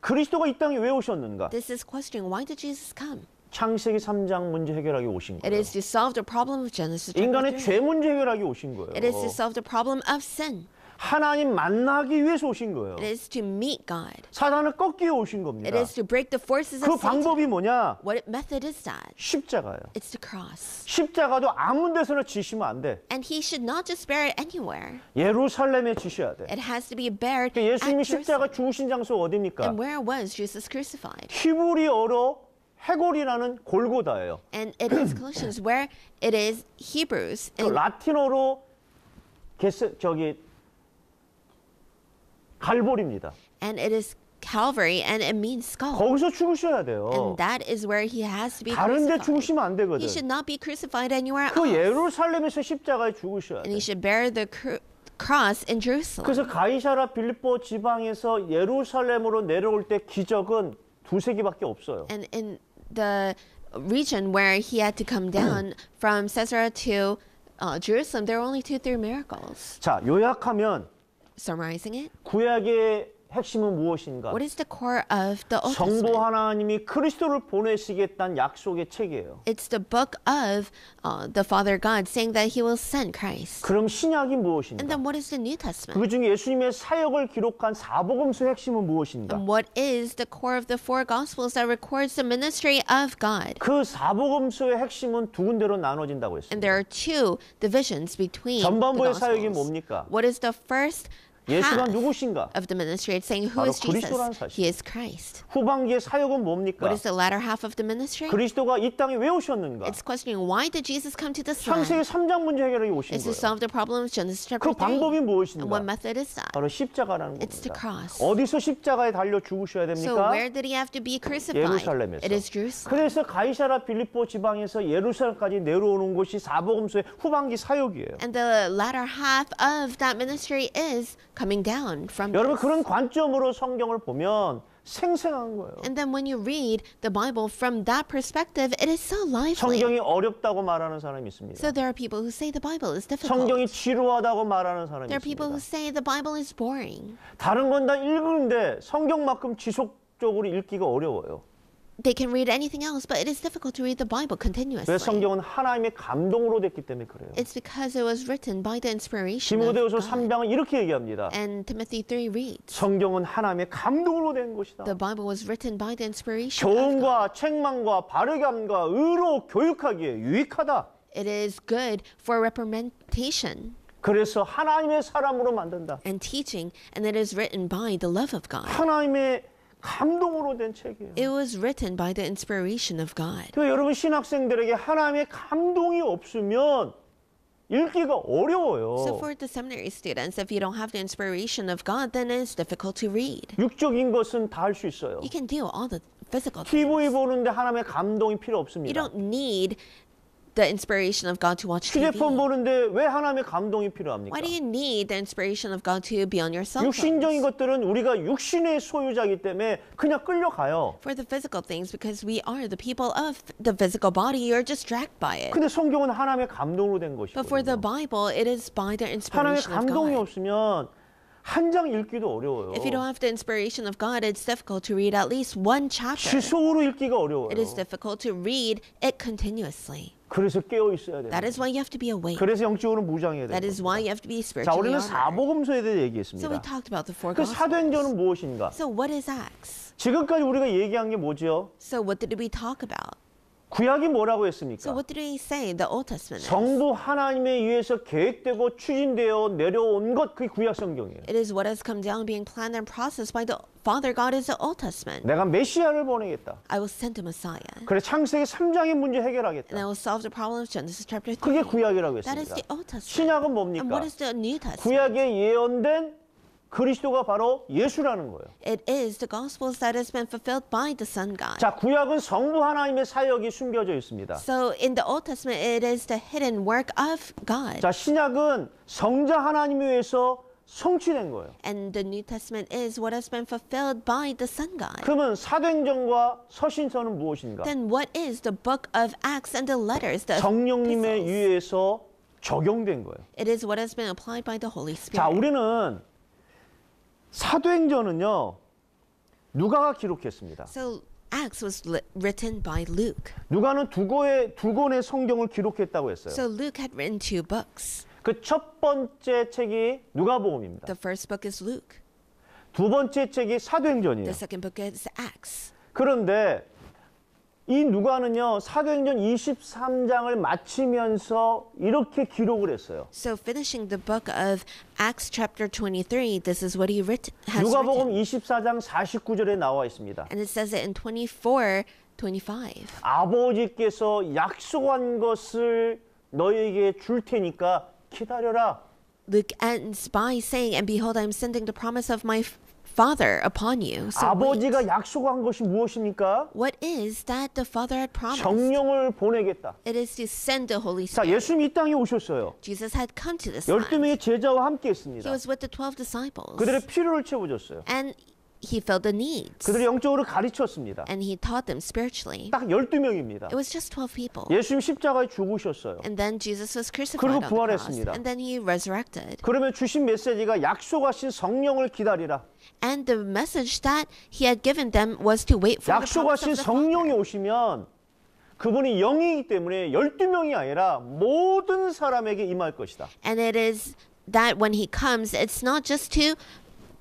그리스도가 이 땅에 왜 오셨는가? This is question. Why did Jesus come? 창세기 3장 문제 해결하기 오신 It 거예요. is to solve the problem of Genesis. chapter 인간의 three. 죄 문제 해결하기 오신 거예요. It is to solve the problem of sin. 하나님 만나기 위해서 오신 거예요. It is to meet God. 사단을 꺾기 위해 오신 겁니다. It is to break the forces 그 of 방법이 뭐냐? What method is that? 십자가요. It's the cross. 십자가도 아무 데서나 지시면 안 돼. And he should not just bear it anywhere. 예루살렘에 지셔야 돼. It has to be bared. 그러니까 예수님이 십자가 죽으신 장소 어디입니까? And where was Jesus crucified? 히브리어로 해골이라는 골고다예요. And it is Colossians where it is Hebrews. 라틴어로 게스 저기 갈보리입니다. And it is Calvary and it means skull. 거기서 죽으셔야 돼요. And that is where he has to be 다른 데 죽으시면 안 되거든. He should not be crucified anywhere else. 그 예루살렘에서 십자가에 죽으셔야 돼. And he should bear the cross in Jerusalem. 그래서 가이사라 빌립보 지방에서 예루살렘으로 내려올 때 기적은 두세 개밖에 없어요. And in the region where he had to come down from Caesarea to uh, Jerusalem, there were only two, three miracles. 자, 요약하면 Summarizing it. 구약의 핵심은 무엇인가? What is the core of the Old 성부 Testament? 하나님이 그리스도를 보내시겠다는 약속의 책이에요. It's the book of uh, the Father God saying that He will send Christ. 그럼 신약이 무엇인가? And then what is the New Testament? 그 중에 예수님의 사역을 기록한 핵심은 무엇인가? And what is the core of the four Gospels that records the ministry of God? 그 사복음서의 핵심은 두 군데로 나눠진다고 And there are two divisions between the 전반부의 사역이 뭡니까? What is the first 예수가 누구신가? of the ministry, it's saying who is Jesus? He is Christ. 후반기의 사역은 뭡니까? What is the latter half of the ministry? 그리스도가 이 땅에 왜 오셨는가? It's questioning why did Jesus come to this land? 창세기 3장 문제 해결하기 오신 거예요. It's to solve the problem of Genesis chapter 3. 그 방법이 무엇인가? And what method is that? 바로 십자가라는 겁니다. It's the cross. 어디서 십자가에 달려 죽으셔야 됩니까? So where did he have to be crucified? 예루살렘에서. It is Jerusalem. 그래서 가이사라 빌립보 지방에서 예루살렘까지 내려오는 곳이 사복음서의 후반기 사역이에요. And the latter half of that ministry is coming down from 여러분 그런 관점으로 성경을 보면 생생한 거예요. And then when you read the Bible from that perspective, it is so lively. 성경이 어렵다고 말하는 사람이 있습니다. So there are people who say the Bible is difficult. 성경이 지루하다고 말하는 사람이 There are people who 있습니다. say the Bible is boring. 다른 건 다 읽는데 성경만큼 지속적으로 읽기가 어려워요. they can read anything else, but it is difficult to read the Bible continuously. 성경은 하나님의 감동으로 됐기 때문에 그래요. It's because it was written by the inspiration. 디모데후서 3장은 이렇게 얘기합니다. And Timothy 3 reads. 성경은 하나님의 감동으로 된 것이다. The Bible was written by the inspiration. 교훈과 책망과 바르감과 의로 교육하기에 유익하다. It is good for reprimandation. 그래서 하나님의 사람으로 만든다. And teaching, and it is written by the love of God. 하나님의 감동으로 된 책이에요. It was written by the inspiration of God. 그 여러분 신학생들에게 하나님의 감동이 없으면 읽기가 어려워요. So for the seminary students, if you don't have the inspiration of God, then it's difficult to read. 육적인 것은 다 할 수 있어요. You can do all the physical things. TV 보는데 하나님의 감동이 필요 없습니다. You don't need the inspiration of God to watch TV? 휴대폰 보는데 왜 하나님의 감동이 필요합니까? Why do you need the inspiration of God to be on your cell 육신적인 것들은 우리가 육신의 소유자이기 때문에 그냥 끌려가요. For the physical things, because we are the people of the physical body, you're distracted by it. 근데 성경은 하나님의 감동으로 된 But for the Bible, it is by the inspiration of 감동이 God. 없으면 한장 읽기도 어려워요. If you don't have the inspiration of God, it's difficult to read at least one chapter. 지속으로 읽기가 어려워요. It is difficult to read it continuously. 그래서 깨어 있어야 돼요. That is why you have to be awake. 그래서 영적으로 무장해야 돼요. That is why you have to be spiritually. 자, 우리는 사복음서에 대해 얘기했습니다. So we talked about the four gospels. 그 사도행전은 무엇인가? So what is Acts? 지금까지 우리가 얘기한 게 뭐지요? So what did we talk about? 구약이 뭐라고 했습니까? So what did he say the Old Testament? 성부 하나님에 의해서 계획되고 추진되어 내려온 것 그게 구약 성경이에요. It is what has come down being planned and processed by the Father God is the Old Testament. 내가 메시아를 보내겠다. I will send the Messiah. 그래 창세기 3장의 문제 해결하겠다. And I will solve the problem of Genesis chapter 3. 그게 구약이라고 했습니다. That is the Old Testament. 신약은 뭡니까? And what is the New Testament? 구약에 예언된 그리스도가 바로 예수라는 거예요. It is the gospel that has been fulfilled by the Son God. 자, 구약은 성부 하나님의 사역이 숨겨져 있습니다. So in the Old Testament it is the hidden work of God. 자, 신약은 성자 하나님에 의해서 성취된 거예요. And the New Testament is what has been fulfilled by the Son God. 그러면 사도행전과 서신서는 무엇인가? Then what is the book of Acts and the letters? The 성령님의 유에서 적용된 거예요. It is what has been applied by the Holy Spirit. 자, 우리는 사도행전은요. 누가가 기록했습니다. So Acts was written by Luke. 누가는 두 권의 두 권의 성경을 기록했다고 했어요. So Luke had written two books. 그첫 번째 책이 누가복음입니다. The first book is Luke. 두 번째 책이 사도행전이에요. The second book is Acts. 그런데 이 누가는요 사도행전 23장을 마치면서 이렇게 기록을 했어요. So finishing the book of Acts chapter 23, this is what he writ, has 누가복음 written. 24장 49절에 나와 있습니다. And it says it in 24, 25. 아버지께서 약속한 것을 너에게 줄 테니까 기다려라. Luke ends by saying, and behold, I am sending the promise of my Father upon you. So 아버지가 wait. 약속한 것이 무엇입니까? What is that the Father had promised? 성령을 보내겠다. It is to send the Holy Spirit. 자, 예수님이 이 땅에 오셨어요. Jesus had come to this 12명의 제자와 함께 했습니다. He was with the 12 disciples. 그들의 필요를 채워줬어요. And He felt the needs. 그들을 영적으로 가르쳤습니다. And he taught them spiritually. 딱 12명입니다. It was just 12 people. 예수님 십자가에 죽으셨어요. And then Jesus was crucified 그리고 부활했습니다. And then he resurrected. 그러면 주신 메시지가 약속하신 성령을 기다리라. And the message that he had given them was to wait for the promise of the Father. 약속하신 성령이 오시면 그분이 영이기 때문에 12명이 아니라 모든 사람에게 임할 것이다. And it is that when he comes, it's not just to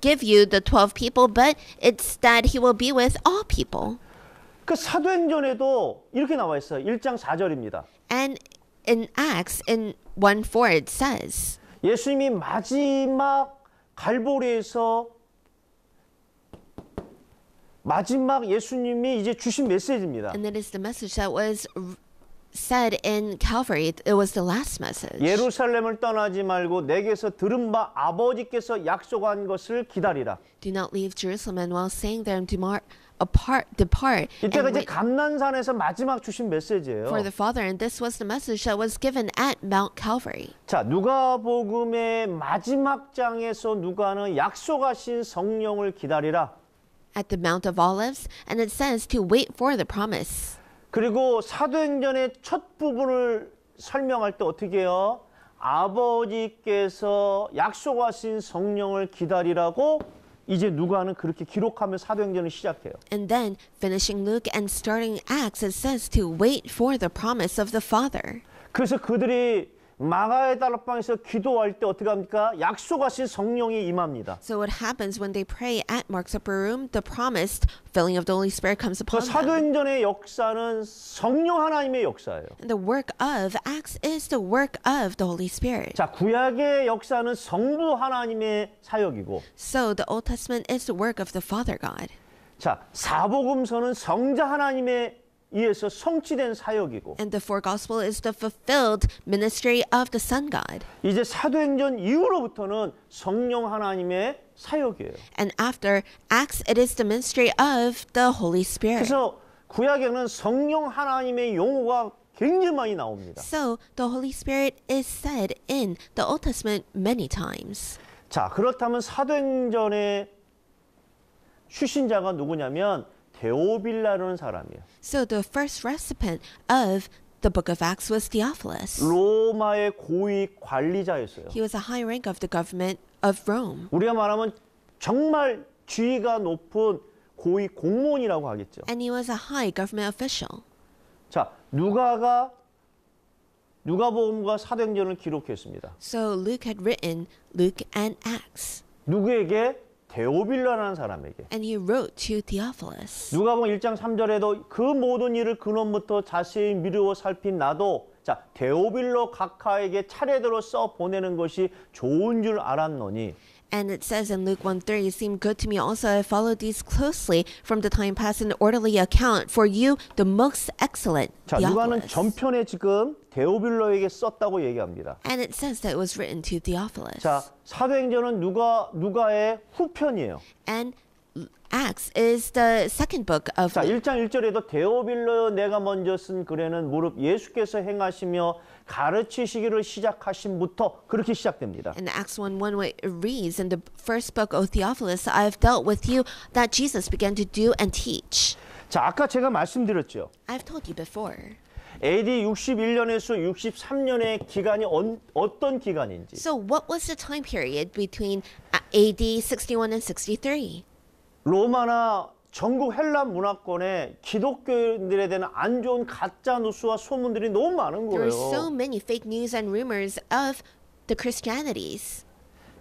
give you the 12 people, but it's that he will be with all people. 그 사도행전에도 이렇게 나와 있어요. 1장 4절입니다. And in Acts in 1:4 it says 예수님이 마지막 갈보리에서 마지막 예수님이 이제 주신 메시지입니다. And that is the message that was said in Calvary, it was the last message. 예루살렘을 떠나지 말고 내게서 들은 바 아버지께서 약속한 것을 기다리라. Do not leave Jerusalem, and while saying them, to not apart, depart. 이때가 이제 감난산에서 마지막 주신 메시지예요. For the Father, and this was the message that was given at Mount Calvary. 자, 누가복음의 마지막 장에서 누가는 약속하신 성령을 기다리라. At the Mount of Olives, and it says to wait for the promise. 그리고 사도행전의 첫 부분을 설명할 때 어떻게 해요? 아버지께서 약속하신 성령을 기다리라고 이제 누가는 그렇게 기록하며 사도행전을 시작해요. And then finishing Luke and starting Acts it says to wait for the promise of the Father. 그래서 그들이 마가의 다락방에서 기도할 때 어떻게 합니까? 약속하신 성령이 임합니다. So what happens when they pray at Mark's upper room? The promised filling of the Holy Spirit comes upon them. 사도행전의 역사는 성령 하나님의 역사예요. And the work of Acts is the work of the Holy Spirit. 자, 구약의 역사는 성부 하나님의 사역이고. So the Old Testament is the work of the Father God. 자, 사복음서는 성자 하나님의 이에서 성취된 사역이고 And the fourth gospel is the fulfilled ministry of the Son God. 이제 사도행전 이후로부터는 성령 하나님의 사역이에요. And after Acts it is the ministry of the Holy Spirit. 그래서 구약에는 성령 하나님의 용어가 굉장히 많이 나옵니다. So the Holy Spirit is said in the Old Testament many times. 자, 그렇다면 사도행전의 수신자가 누구냐면 데오빌라라는 사람이에요. So the first recipient of The book of Acts was Theophilus. 로마의 고위 관리자였어요. He was a high rank of the government of Rome. 우리가 말하면 정말 지위가 높은 고위 공무원이라고 하겠죠. And he was a high government official. 자, 누가가 누가복음과 사도행전을 기록했습니다. So Luke had written Luke and Acts. 누구에게 데오빌라라는 사람에게. And he wrote to Theophilus. 누가복음 1장 3절에도 그 모든 일을 근원부터 자세히 미루어 살핀 나도 자 데오빌로 각하에게 차례대로 써 보내는 것이 좋은 줄 알았노니. And it says in Luke 1 3, You seem good to me also. I followed these closely from the time past in orderly account. For you, the most excellent. 자, 누가는 전편에 지금 데오빌러에게 썼다고 얘기합니다. And it says that it was written to Theophilus. 자, 사도행전은 누가 누가의 후편이에요. And Acts is the second book of 자, 1장 1절에도 데오빌러 내가 먼저 쓴 글에는 무릎 예수께서 행하시며 가르치시기를 시작하신부터 그렇게 시작됩니다. In Acts 1:1 it reads in the first book O Theophilus I have dealt with you that Jesus began to do and teach. 자, 아까 제가 말씀드렸죠. I've told you before. AD 61년에서 63년의 기간이 어, 어떤 기간인지. So what was the time period between AD 61 and 63? 로마나 전국 헬라 문화권에 기독교인들에 대한 안 좋은 가짜 뉴스와 소문들이 너무 많은 거예요. There are so many fake news and rumors of the Christianities.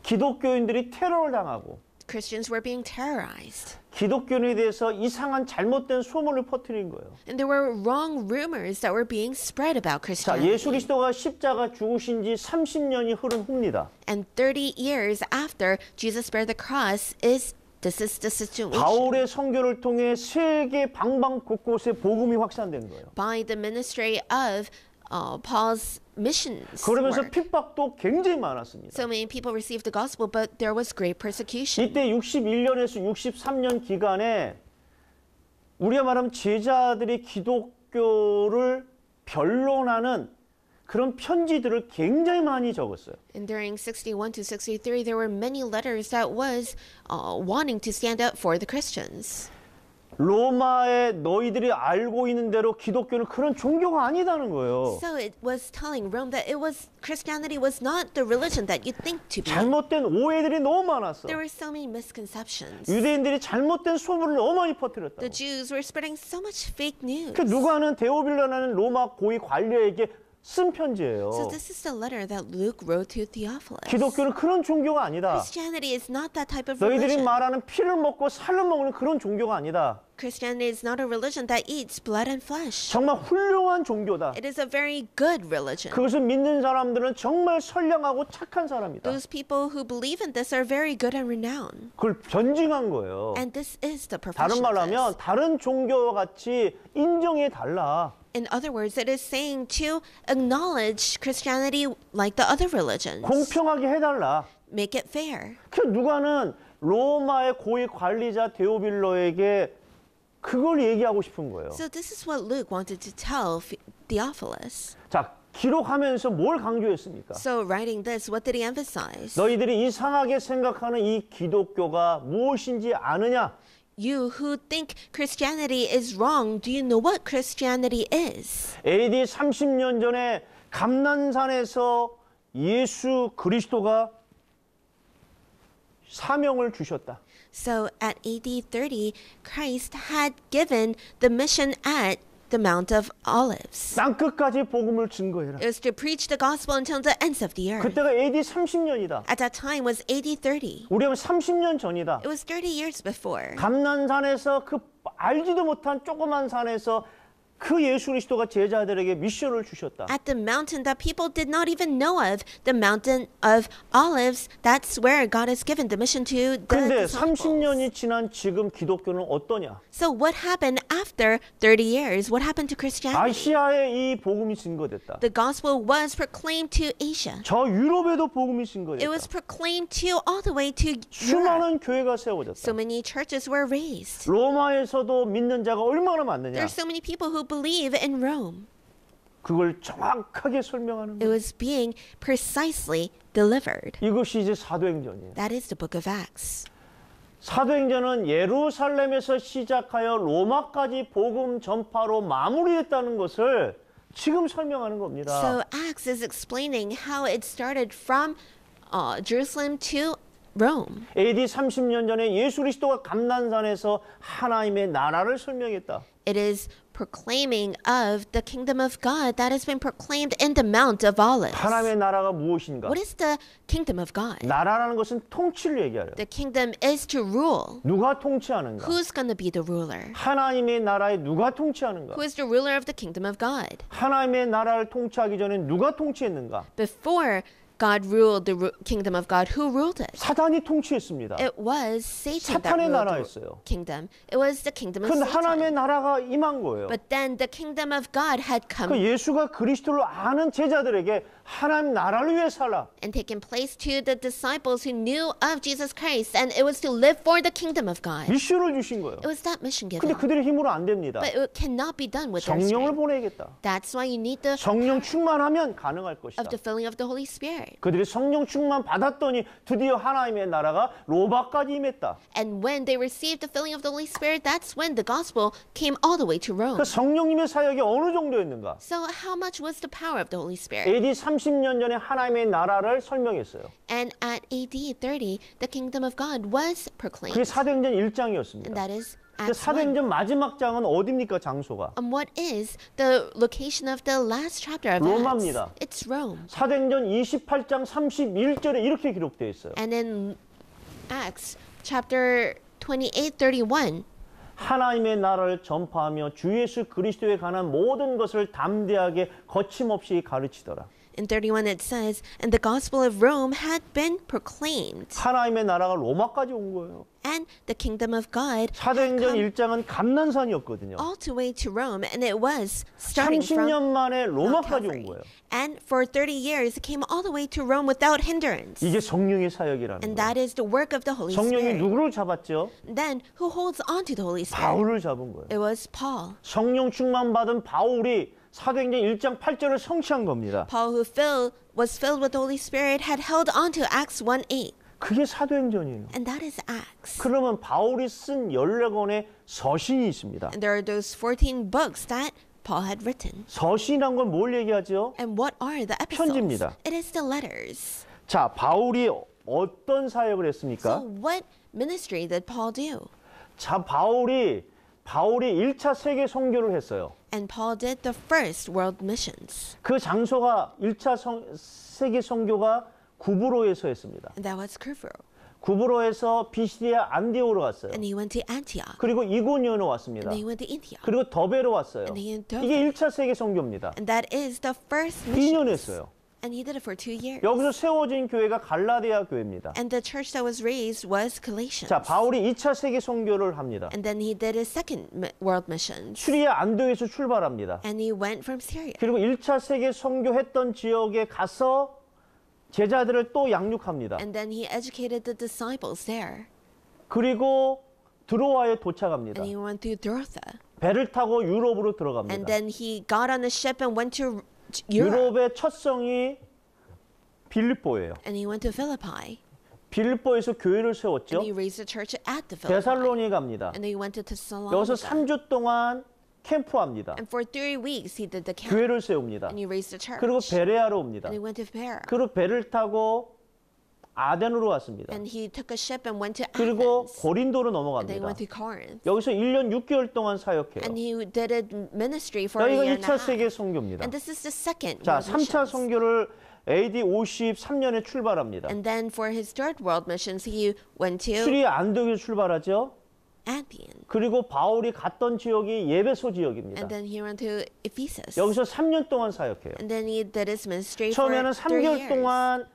기독교인들이 테러를 당하고 Christians were being terrorized. 기독교인에 대해서 이상한 잘못된 소문을 퍼뜨린 거예요. And there were wrong rumors that were being spread about Christianity. 자, 예수 그리스도가 십자가 죽으신 지 30년이 흐른 후입니다. And 30 years after Jesus bare the cross is This is the situation. 바울의 선교를 통해 세계 방방 곳곳에 복음이 확산된 거예요. By the ministry of uh, Paul's missions. 그러면서 work. 핍박도 굉장히 많았습니다. So many people received the gospel, but there was great persecution. 이때 61년에서 63년 기간에 우리가 말하면 제자들이 기독교를 변론하는 그런 편지들을 굉장히 많이 적었어요. And during 61 to 63 there were many letters that was uh, wanting to stand up for the Christians. 로마에 너희들이 알고 있는 대로 기독교는 그런 종교가 아니다는 거예요. So it was telling Rome that it was Christianity was not the religion that you think to be. 잘못된 오해들이 너무 많았어. There were so many misconceptions. 유대인들이 잘못된 소문을 너무 많이 퍼뜨렸다고. The Jews were spreading so much fake news. 그 누가는 데오빌런이라는 로마 고위 관료에게 쓴 편지예요. So this is the letter that Luke wrote to Theophilus. 기독교는 그런 종교가 아니다. Christianity is not that type of religion. 너희들이 말하는 피를 먹고 살을 먹는 그런 종교가 아니다. Christianity is not a religion that eats blood and flesh. 정말 훌륭한 종교다. It is a very good religion. 그것을 믿는 사람들은 정말 선량하고 착한 사람이다. Those people who believe in this are very good and renowned. 그걸 변증한 거예요. And this is the profession. 다른 말로 하면 다른 종교와 같이 인정해 달라. In other words, it is saying to acknowledge Christianity like the other religions. 공평하게 해달라. Make it fair. 그 누가는 로마의 고위 관리자 데오빌러에게 그걸 얘기하고 싶은 거예요. So this is what Luke wanted to tell Theophilus. 자, 기록하면서 뭘 강조했습니까? So writing this, what did he emphasize? 너희들이 이상하게 생각하는 이 기독교가 무엇인지 아느냐? you who think Christianity is wrong, do you know what Christianity is? AD 30년 전에 감난산에서 예수 그리스도가 사명을 주셨다. So at AD 30, Christ had given the mission at the Mount of Olives. 땅 끝까지 복음을 증거해라. It was to preach the gospel until the ends of the earth. 그때가 AD 30년이다. At that time was AD 30. 우리는 30년 전이다. It was 30 years before. 감난산에서 그 알지도 못한 조그만 산에서 그 예수 그리스도가 제자들에게 미션을 주셨다. At the mountain that people did not even know of, the mountain of olives, that's where God has given the mission to the 근데 disciples. 30년이 지난 지금 기독교는 어떠냐? So what happened after 30 years? What happened to Christianity? 아시아에 이 복음이 증거됐다. The gospel was proclaimed to Asia. 저 유럽에도 복음이 증거됐다. It was proclaimed to all the way to 수많은 Europe. 교회가 세워졌다. So many churches were raised. 로마에서도 믿는 자가 얼마나 많느냐? There's so many people who believe in Rome. 그걸 정확하게 설명하는 It 거예요. was being precisely delivered. 이것이 이제 사도행전이에요. That is the book of Acts. 사도행전은 예루살렘에서 시작하여 로마까지 복음 전파로 마무리했다는 것을 지금 설명하는 겁니다. So Acts is explaining how it started from uh, Jerusalem to Rome. AD 30년 전에 예수 그리스도가 감난산에서 하나님의 나라를 설명했다. It is proclaiming of the kingdom of God that has been proclaimed in the Mount of Olives. What is the kingdom of God? 나라라는 것은 통치를 얘기하려. The kingdom is to rule. 누가 통치하는가? Who's going to be the ruler? 하나님의 나라에 누가 통치하는가? Who is the ruler of the kingdom of God? 하나님의 나라를 통치하기 전에 누가 통치했는가? Before God ruled the kingdom of God. Who ruled it? 사단이 통치했습니다. It was Satan that ruled 나라였어요. the kingdom. It was the kingdom of Satan. 그 하나님의 나라가 임한 거예요. But then the kingdom of God had come. 그 예수가 그리스도를 아는 제자들에게 하나님 나라를 위해 살라. And taken place to the disciples who knew of Jesus Christ, and it was to live for the kingdom of God. 미션을 주신 거예요. It was that mission given. 근데 그들의 힘으로 안 됩니다. But it cannot be done with their 성령을 strength. 보내겠다. That's why you need the 성령 충만하면 가능할 것이다. of the filling of the Holy Spirit. 그들이 성령 충만 받았더니 드디어 하나님의 나라가 로마까지 임했다. And when they received the filling of the Holy Spirit, that's when the gospel came all the way to Rome. 그 성령님의 사역이 어느 정도였는가? So how much was the power of the Holy Spirit? AD 30 30년 전에 하나님의 나라를 설명했어요. And at AD 30, the kingdom of God was proclaimed. 그게 사도행전 1장이었습니다. And that is 사도행전 마지막 장은 어디입니까 장소가? Um, what is the location of the last chapter of 로마입니다. It's Rome. 사도행전 28장 31절에 이렇게 기록되어 있어요. And in Acts chapter 28:31 하나님의 나라를 전파하며 주 예수 그리스도에 관한 모든 것을 담대하게 거침없이 가르치더라. In 31 it says, and the gospel of Rome had been proclaimed. 하나님의 나라가 로마까지 온 거예요. And the kingdom of God. 사도행전 1장은 감난산이었거든요. All the way to Rome, and it was starting from 30년 만에 로마까지 온 거예요. And for 30 years it came all the way to Rome without hindrance. 이게 성령의 사역이라는 And that is the work of the Holy Spirit. 성령이 누구를 잡았죠? Then who holds on to the Holy Spirit? 바울을 잡은 거예요. It was Paul. 성령 충만 받은 바울이 사도행전 1장 8절을 성취한 겁니다. Paul who filled, was filled with the Holy Spirit had held on to Acts 1:8. 그게 사도행전이에요. And that is Acts. 그러면 바울이 쓴 14권의 서신이 있습니다. And there are those 14 books that Paul had written. 서신이란 건 뭘 얘기하죠? And what are the epistles? 편지입니다. It is the letters. 자, 바울이 어떤 사역을 했습니까? So what ministry did Paul do? 자, 바울이 바울이 1차 세계 선교를 했어요. and Paul did the first world missions. 그 장소가 1차 성, 세계 선교가 구브로에서 했습니다. And that was Kufru. 구브로에서 비시디아 안디오로 갔어요. And he went to Antioch. 그리고 이고니온으로 왔습니다. And he went to Antioch. 그리고 더베로 왔어요. And he in 이게 1차 세계 선교입니다. And that is the first mission. 2년 했어요. And he did it for two years. 여기서 세워진 교회가 갈라디아 교회입니다. And the church that was raised was Galatians. 자, 바울이 2차 세계 선교를 합니다. And then he did his second world mission. 시리아 안도에서 출발합니다. And he went from Syria. 그리고 1차 세계 선교했던 지역에 가서 제자들을 또 양육합니다. And then he educated the disciples there. 그리고 드로아에 도착합니다. And he went to Drotha. 배를 타고 유럽으로 들어갑니다. And then he got on a ship and went to 유럽. 유럽의 첫 성이 빌립보예요. And he went to Philippi. 빌립보에서 교회를 세웠죠. And he raised a church at the Philippi. 데살로니 갑니다. And he went to Thessalonica. 여기서 3주 동안 캠프합니다. And for three weeks he did the camp. 교회를 세웁니다. And he raised a church. 그리고 베레아로 옵니다. And he went to Pera. 그리고 배를 타고 아덴으로 왔습니다. And he took a ship and went to 그리고 Athens. 고린도로 넘어갑니다. And they went to Corinth. 여기서 1년 6개월 동안 사역해요. And he did a ministry for a year. 이거 1차 세계 선교입니다. And this is the second. 자, 3차 선교를 AD 53년에 출발합니다. And then for his third world missions, he went to 수리 안동에 출발하죠. Athens. 그리고 바울이 갔던 지역이 예배소 지역입니다. And then he went to Ephesus. 여기서 3년 동안 사역해요. And then he did his ministry 처음에는 for 3개월 years. 동안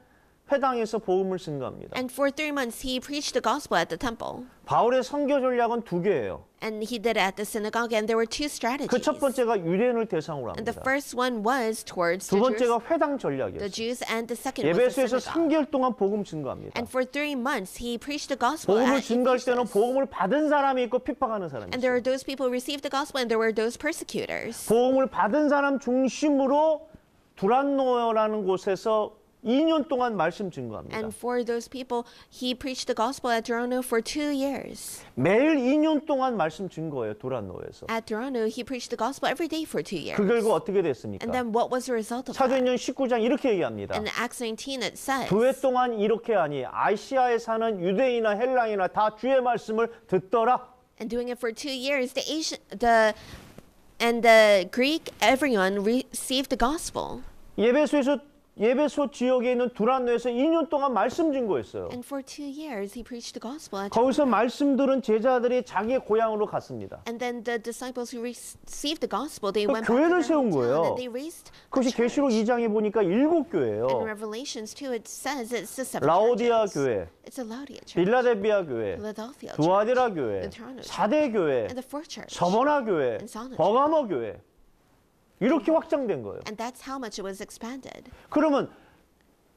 회당에서 복음을 증거합니다. And for three months he preached the gospel at the temple. 바울의 선교 전략은 두 개예요. And he did it at the synagogue, and there were two strategies. 그첫 번째가 유대인을 대상으로 합니다. And the first one was towards 두 번째가 회당 전략이었어요. The Jews, and the second 예배소에서 was the 3개월 동안 복음 증거합니다. And for three months he preached the gospel. 복음을 증거할 때는 복음을 받은 사람이 있고 핍박하는 사람이 있어요. And there were those people who received the gospel, and there were those persecutors. 복음을 받은 사람 중심으로 두란노라는 곳에서 2년 동안 말씀 증거합니다. And for those people, he preached the gospel at Toronto for two years. 매일 2년 동안 말씀 증거예요, 도란노에서. At Toronto, he preached the gospel every day for two years. 그 결과 어떻게 됐습니까? And then what was the result of 사도행전 19장 이렇게 얘기합니다. In Acts 19 it says. 두해 동안 이렇게 하니 아시아에 사는 유대인이나 헬라인이나 다 주의 말씀을 듣더라. And doing it for two years, the Asian, the and the Greek, everyone received the gospel. 예배소에서 예배소 지역에 있는 두란노에서 2년 동안 말씀 증거했어요. And for two years he preached the gospel at 거기서 말씀 들은 제자들이 자기의 고향으로 갔습니다. And then the disciples who received the gospel they went 교회를 세운 거예요. They raised 그것이 계시록 2장에 보니까 일곱 교회예요. In Revelations 2 it says it's the seven 라오디아 교회, it's a Laodicea church, 빌라델비아 교회, 두아디라 교회, 사대 교회, 서버나 교회, 버가모 교회. 이렇게 확장된 거예요. And that's how much it was expanded. 그러면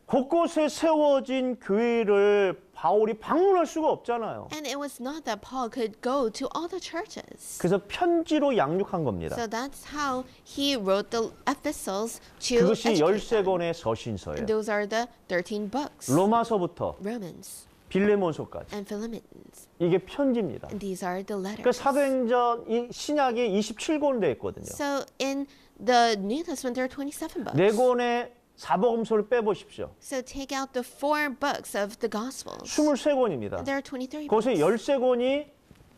곳곳에 세워진 교회를 바울이 방문할 수가 없잖아요. And it was not that Paul could go to all the churches. 그래서 편지로 양육한 겁니다. So that's how he wrote the epistles to 그것이 13권의 서신서예요. Those are the 13 books. 로마서부터 Romans. 빌레몬서까지. And Philippians. 이게 편지입니다. And these are the letters. 그 사도행전 이 신약이 27권대 있거든요. So in The New Testament there are 27 books. 네 권의 사복음서를 빼보십시오. So take out the four books of the Gospels. 23권입니다. There are 23. 그것의 13권이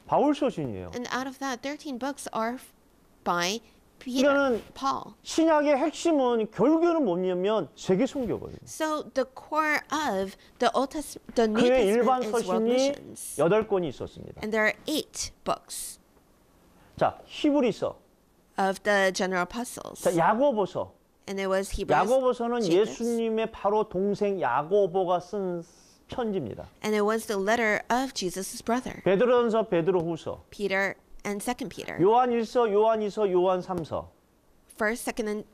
바울 서신이에요. And out of that, 13 books are by Peter, Paul. 신약의 핵심은 결국에는 뭐냐면 세계 선교거든요. So the core of the Old Testament, the New Testament 일반 is world missions. 여덟 권이 있었습니다. And there are eight books. 자 히브리서. of the general apostles. 자, 야고보서. And it was Hebrews. 야고보서는 예수님의 바로 동생 야고보가 쓴 편지입니다. And it was the letter of Jesus's brother. 베드로전서, 베드로후서. Peter and Second Peter. 요한일서, 요한이서, 요한삼서. First, Second, and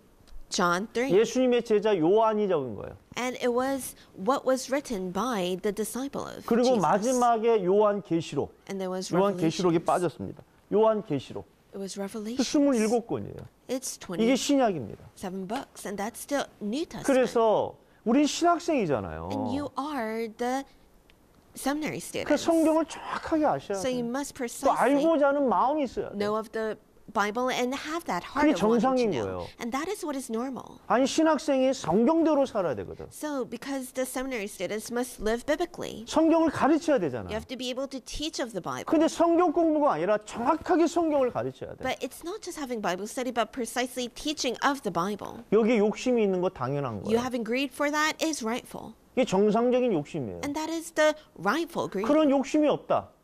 John 3. 예수님의 제자 요한이 적은 거예요. And it was what was written by the disciple of 그리고 Jesus. 마지막에 요한계시록. And there was 요한계시록에 빠졌습니다. 요한계시록. It was Revelations. 27권이에요. It's 20, 이게 신약입니다. Seven books, and that's the New Testament. 그래서 우린 신학생이잖아요. And you are the seminary students. 그 성경을 정확하게 아셔야 돼요. So you must precisely 또 알고자 하는 마음이 있어야 돼요. Know of the Bible and have that heart 그게 of wanting 정상인 to know. 거예요. And that is what is normal. 아니 신학생이 성경대로 살아야 되거든. So because the seminary students must live biblically, 성경을 가르쳐야 되잖아. you have to be able to teach of the Bible. 근데 성경 공부가 아니라 정확하게 성경을 가르쳐야 돼. But it's not just having Bible study, but precisely teaching of the Bible. 여기에 욕심이 있는 거 당연한 You 거야. having greed for that is rightful. 이게 정상적인 욕심이에요. And that is the rightful greed. 그런 욕심이 없다.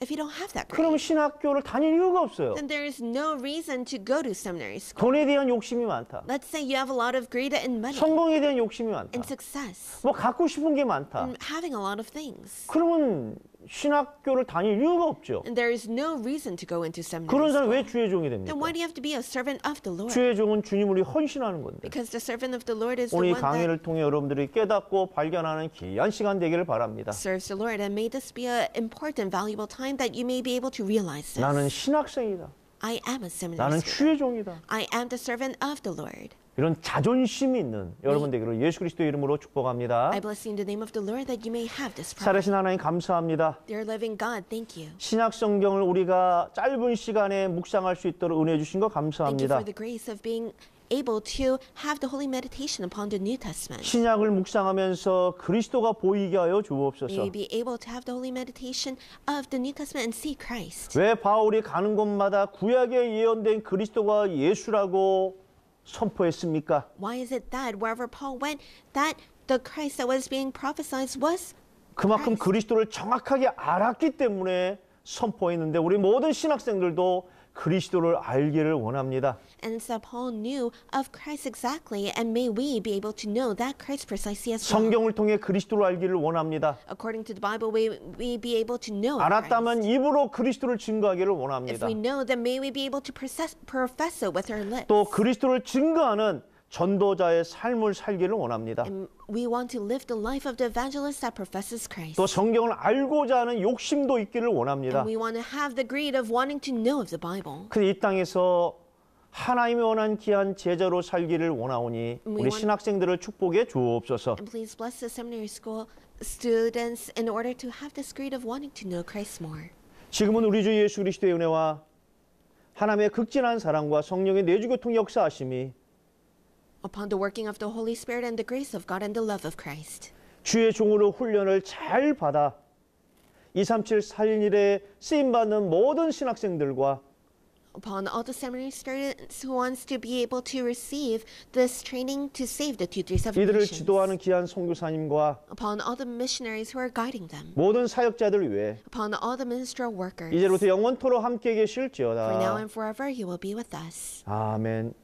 if you don't have that grade. 그럼 신학교를 다닐 이유가 없어요. Then there is no reason to go to seminary school. 돈에 대한 욕심이 많다. Let's say you have a lot of greed and money. 성공에 대한 욕심이 많다. And success. 뭐 갖고 싶은 게 많다. And having a lot of things. 그러면 신학교를 다닐 이유가 없죠. And there is no reason to go into seminary. 그런 사람 왜 주의 종이 됩니까? Then why do you have to be a servant of the Lord? 주의 종은 주님을 헌신하는 건데. Because the servant of the Lord is the one. 오늘 강의를 통해 여러분들이 깨닫고 발견하는 귀한 시간 되기를 바랍니다. Serves the Lord and may this be an important, valuable time that you may be able to realize this. 나는 신학생이다. I am a seminary. 나는 주의 종이다. I am the servant of the Lord. 이런 자존심이 있는 여러분들에게로 예수 그리스도 이름으로 축복합니다. I bless you in the name of the Lord that you may have this promise. 살아신 하나님 감사합니다. Dear living God, thank you. 신약 성경을 우리가 짧은 시간에 묵상할 수 있도록 은혜 주신 거 감사합니다. Thank you for the grace of being able to have the holy meditation upon the New Testament. 신약을 묵상하면서 그리스도가 보이게 하여 주옵소서. May be able to have the holy meditation of the New Testament and see Christ. 왜 바울이 가는 곳마다 구약에 예언된 그리스도가 예수라고 선포했습니까? Why is it that wherever Paul went, that the Christ that was being prophesied was 그만큼 그리스도를 정확하게 알았기 때문에 선포했는데 우리 모든 신학생들도 그리스도를 알기를 원합니다. And so Paul knew of Christ exactly, and may we be able to know that Christ precisely as well. 성경을 통해 그리스도를 알기를 원합니다. According to the Bible, we we be able to know. 알았다면 Christ. 입으로 그리스도를 증거하기를 원합니다. If we know, then may we be able to profess, profess it with our lips. 또 그리스도를 증거하는 전도자의 삶을 살기를 원합니다. And we want to live the life of the evangelist that professes Christ. 또 성경을 알고자 하는 욕심도 있기를 원합니다. And we want to have the greed of wanting to know of the Bible. 그이 땅에서 하나님이 원한 귀한 제자로 살기를 원하오니 우리 신학생들을 축복해 주옵소서. And please bless the seminary school students in order to have this greed of wanting to know Christ more. 지금은 우리 주 예수 그리스도의 은혜와 하나님의 극진한 사랑과 성령의 내주교통 역사하심이 upon the working of the Holy Spirit and the grace of God and the love of Christ. 주의 종으로 훈련을 잘 받아 237 살인일에 쓰임 받는 모든 신학생들과 upon all the seminary students who wants to be able to receive this training to save the 237 이들을 nations. 지도하는 귀한 선교사님과 upon all the missionaries who are guiding them 모든 사역자들 위해 upon all the ministerial workers 이제로부터 영원토록 함께 계실지어다 for now and forever he will be with us 아멘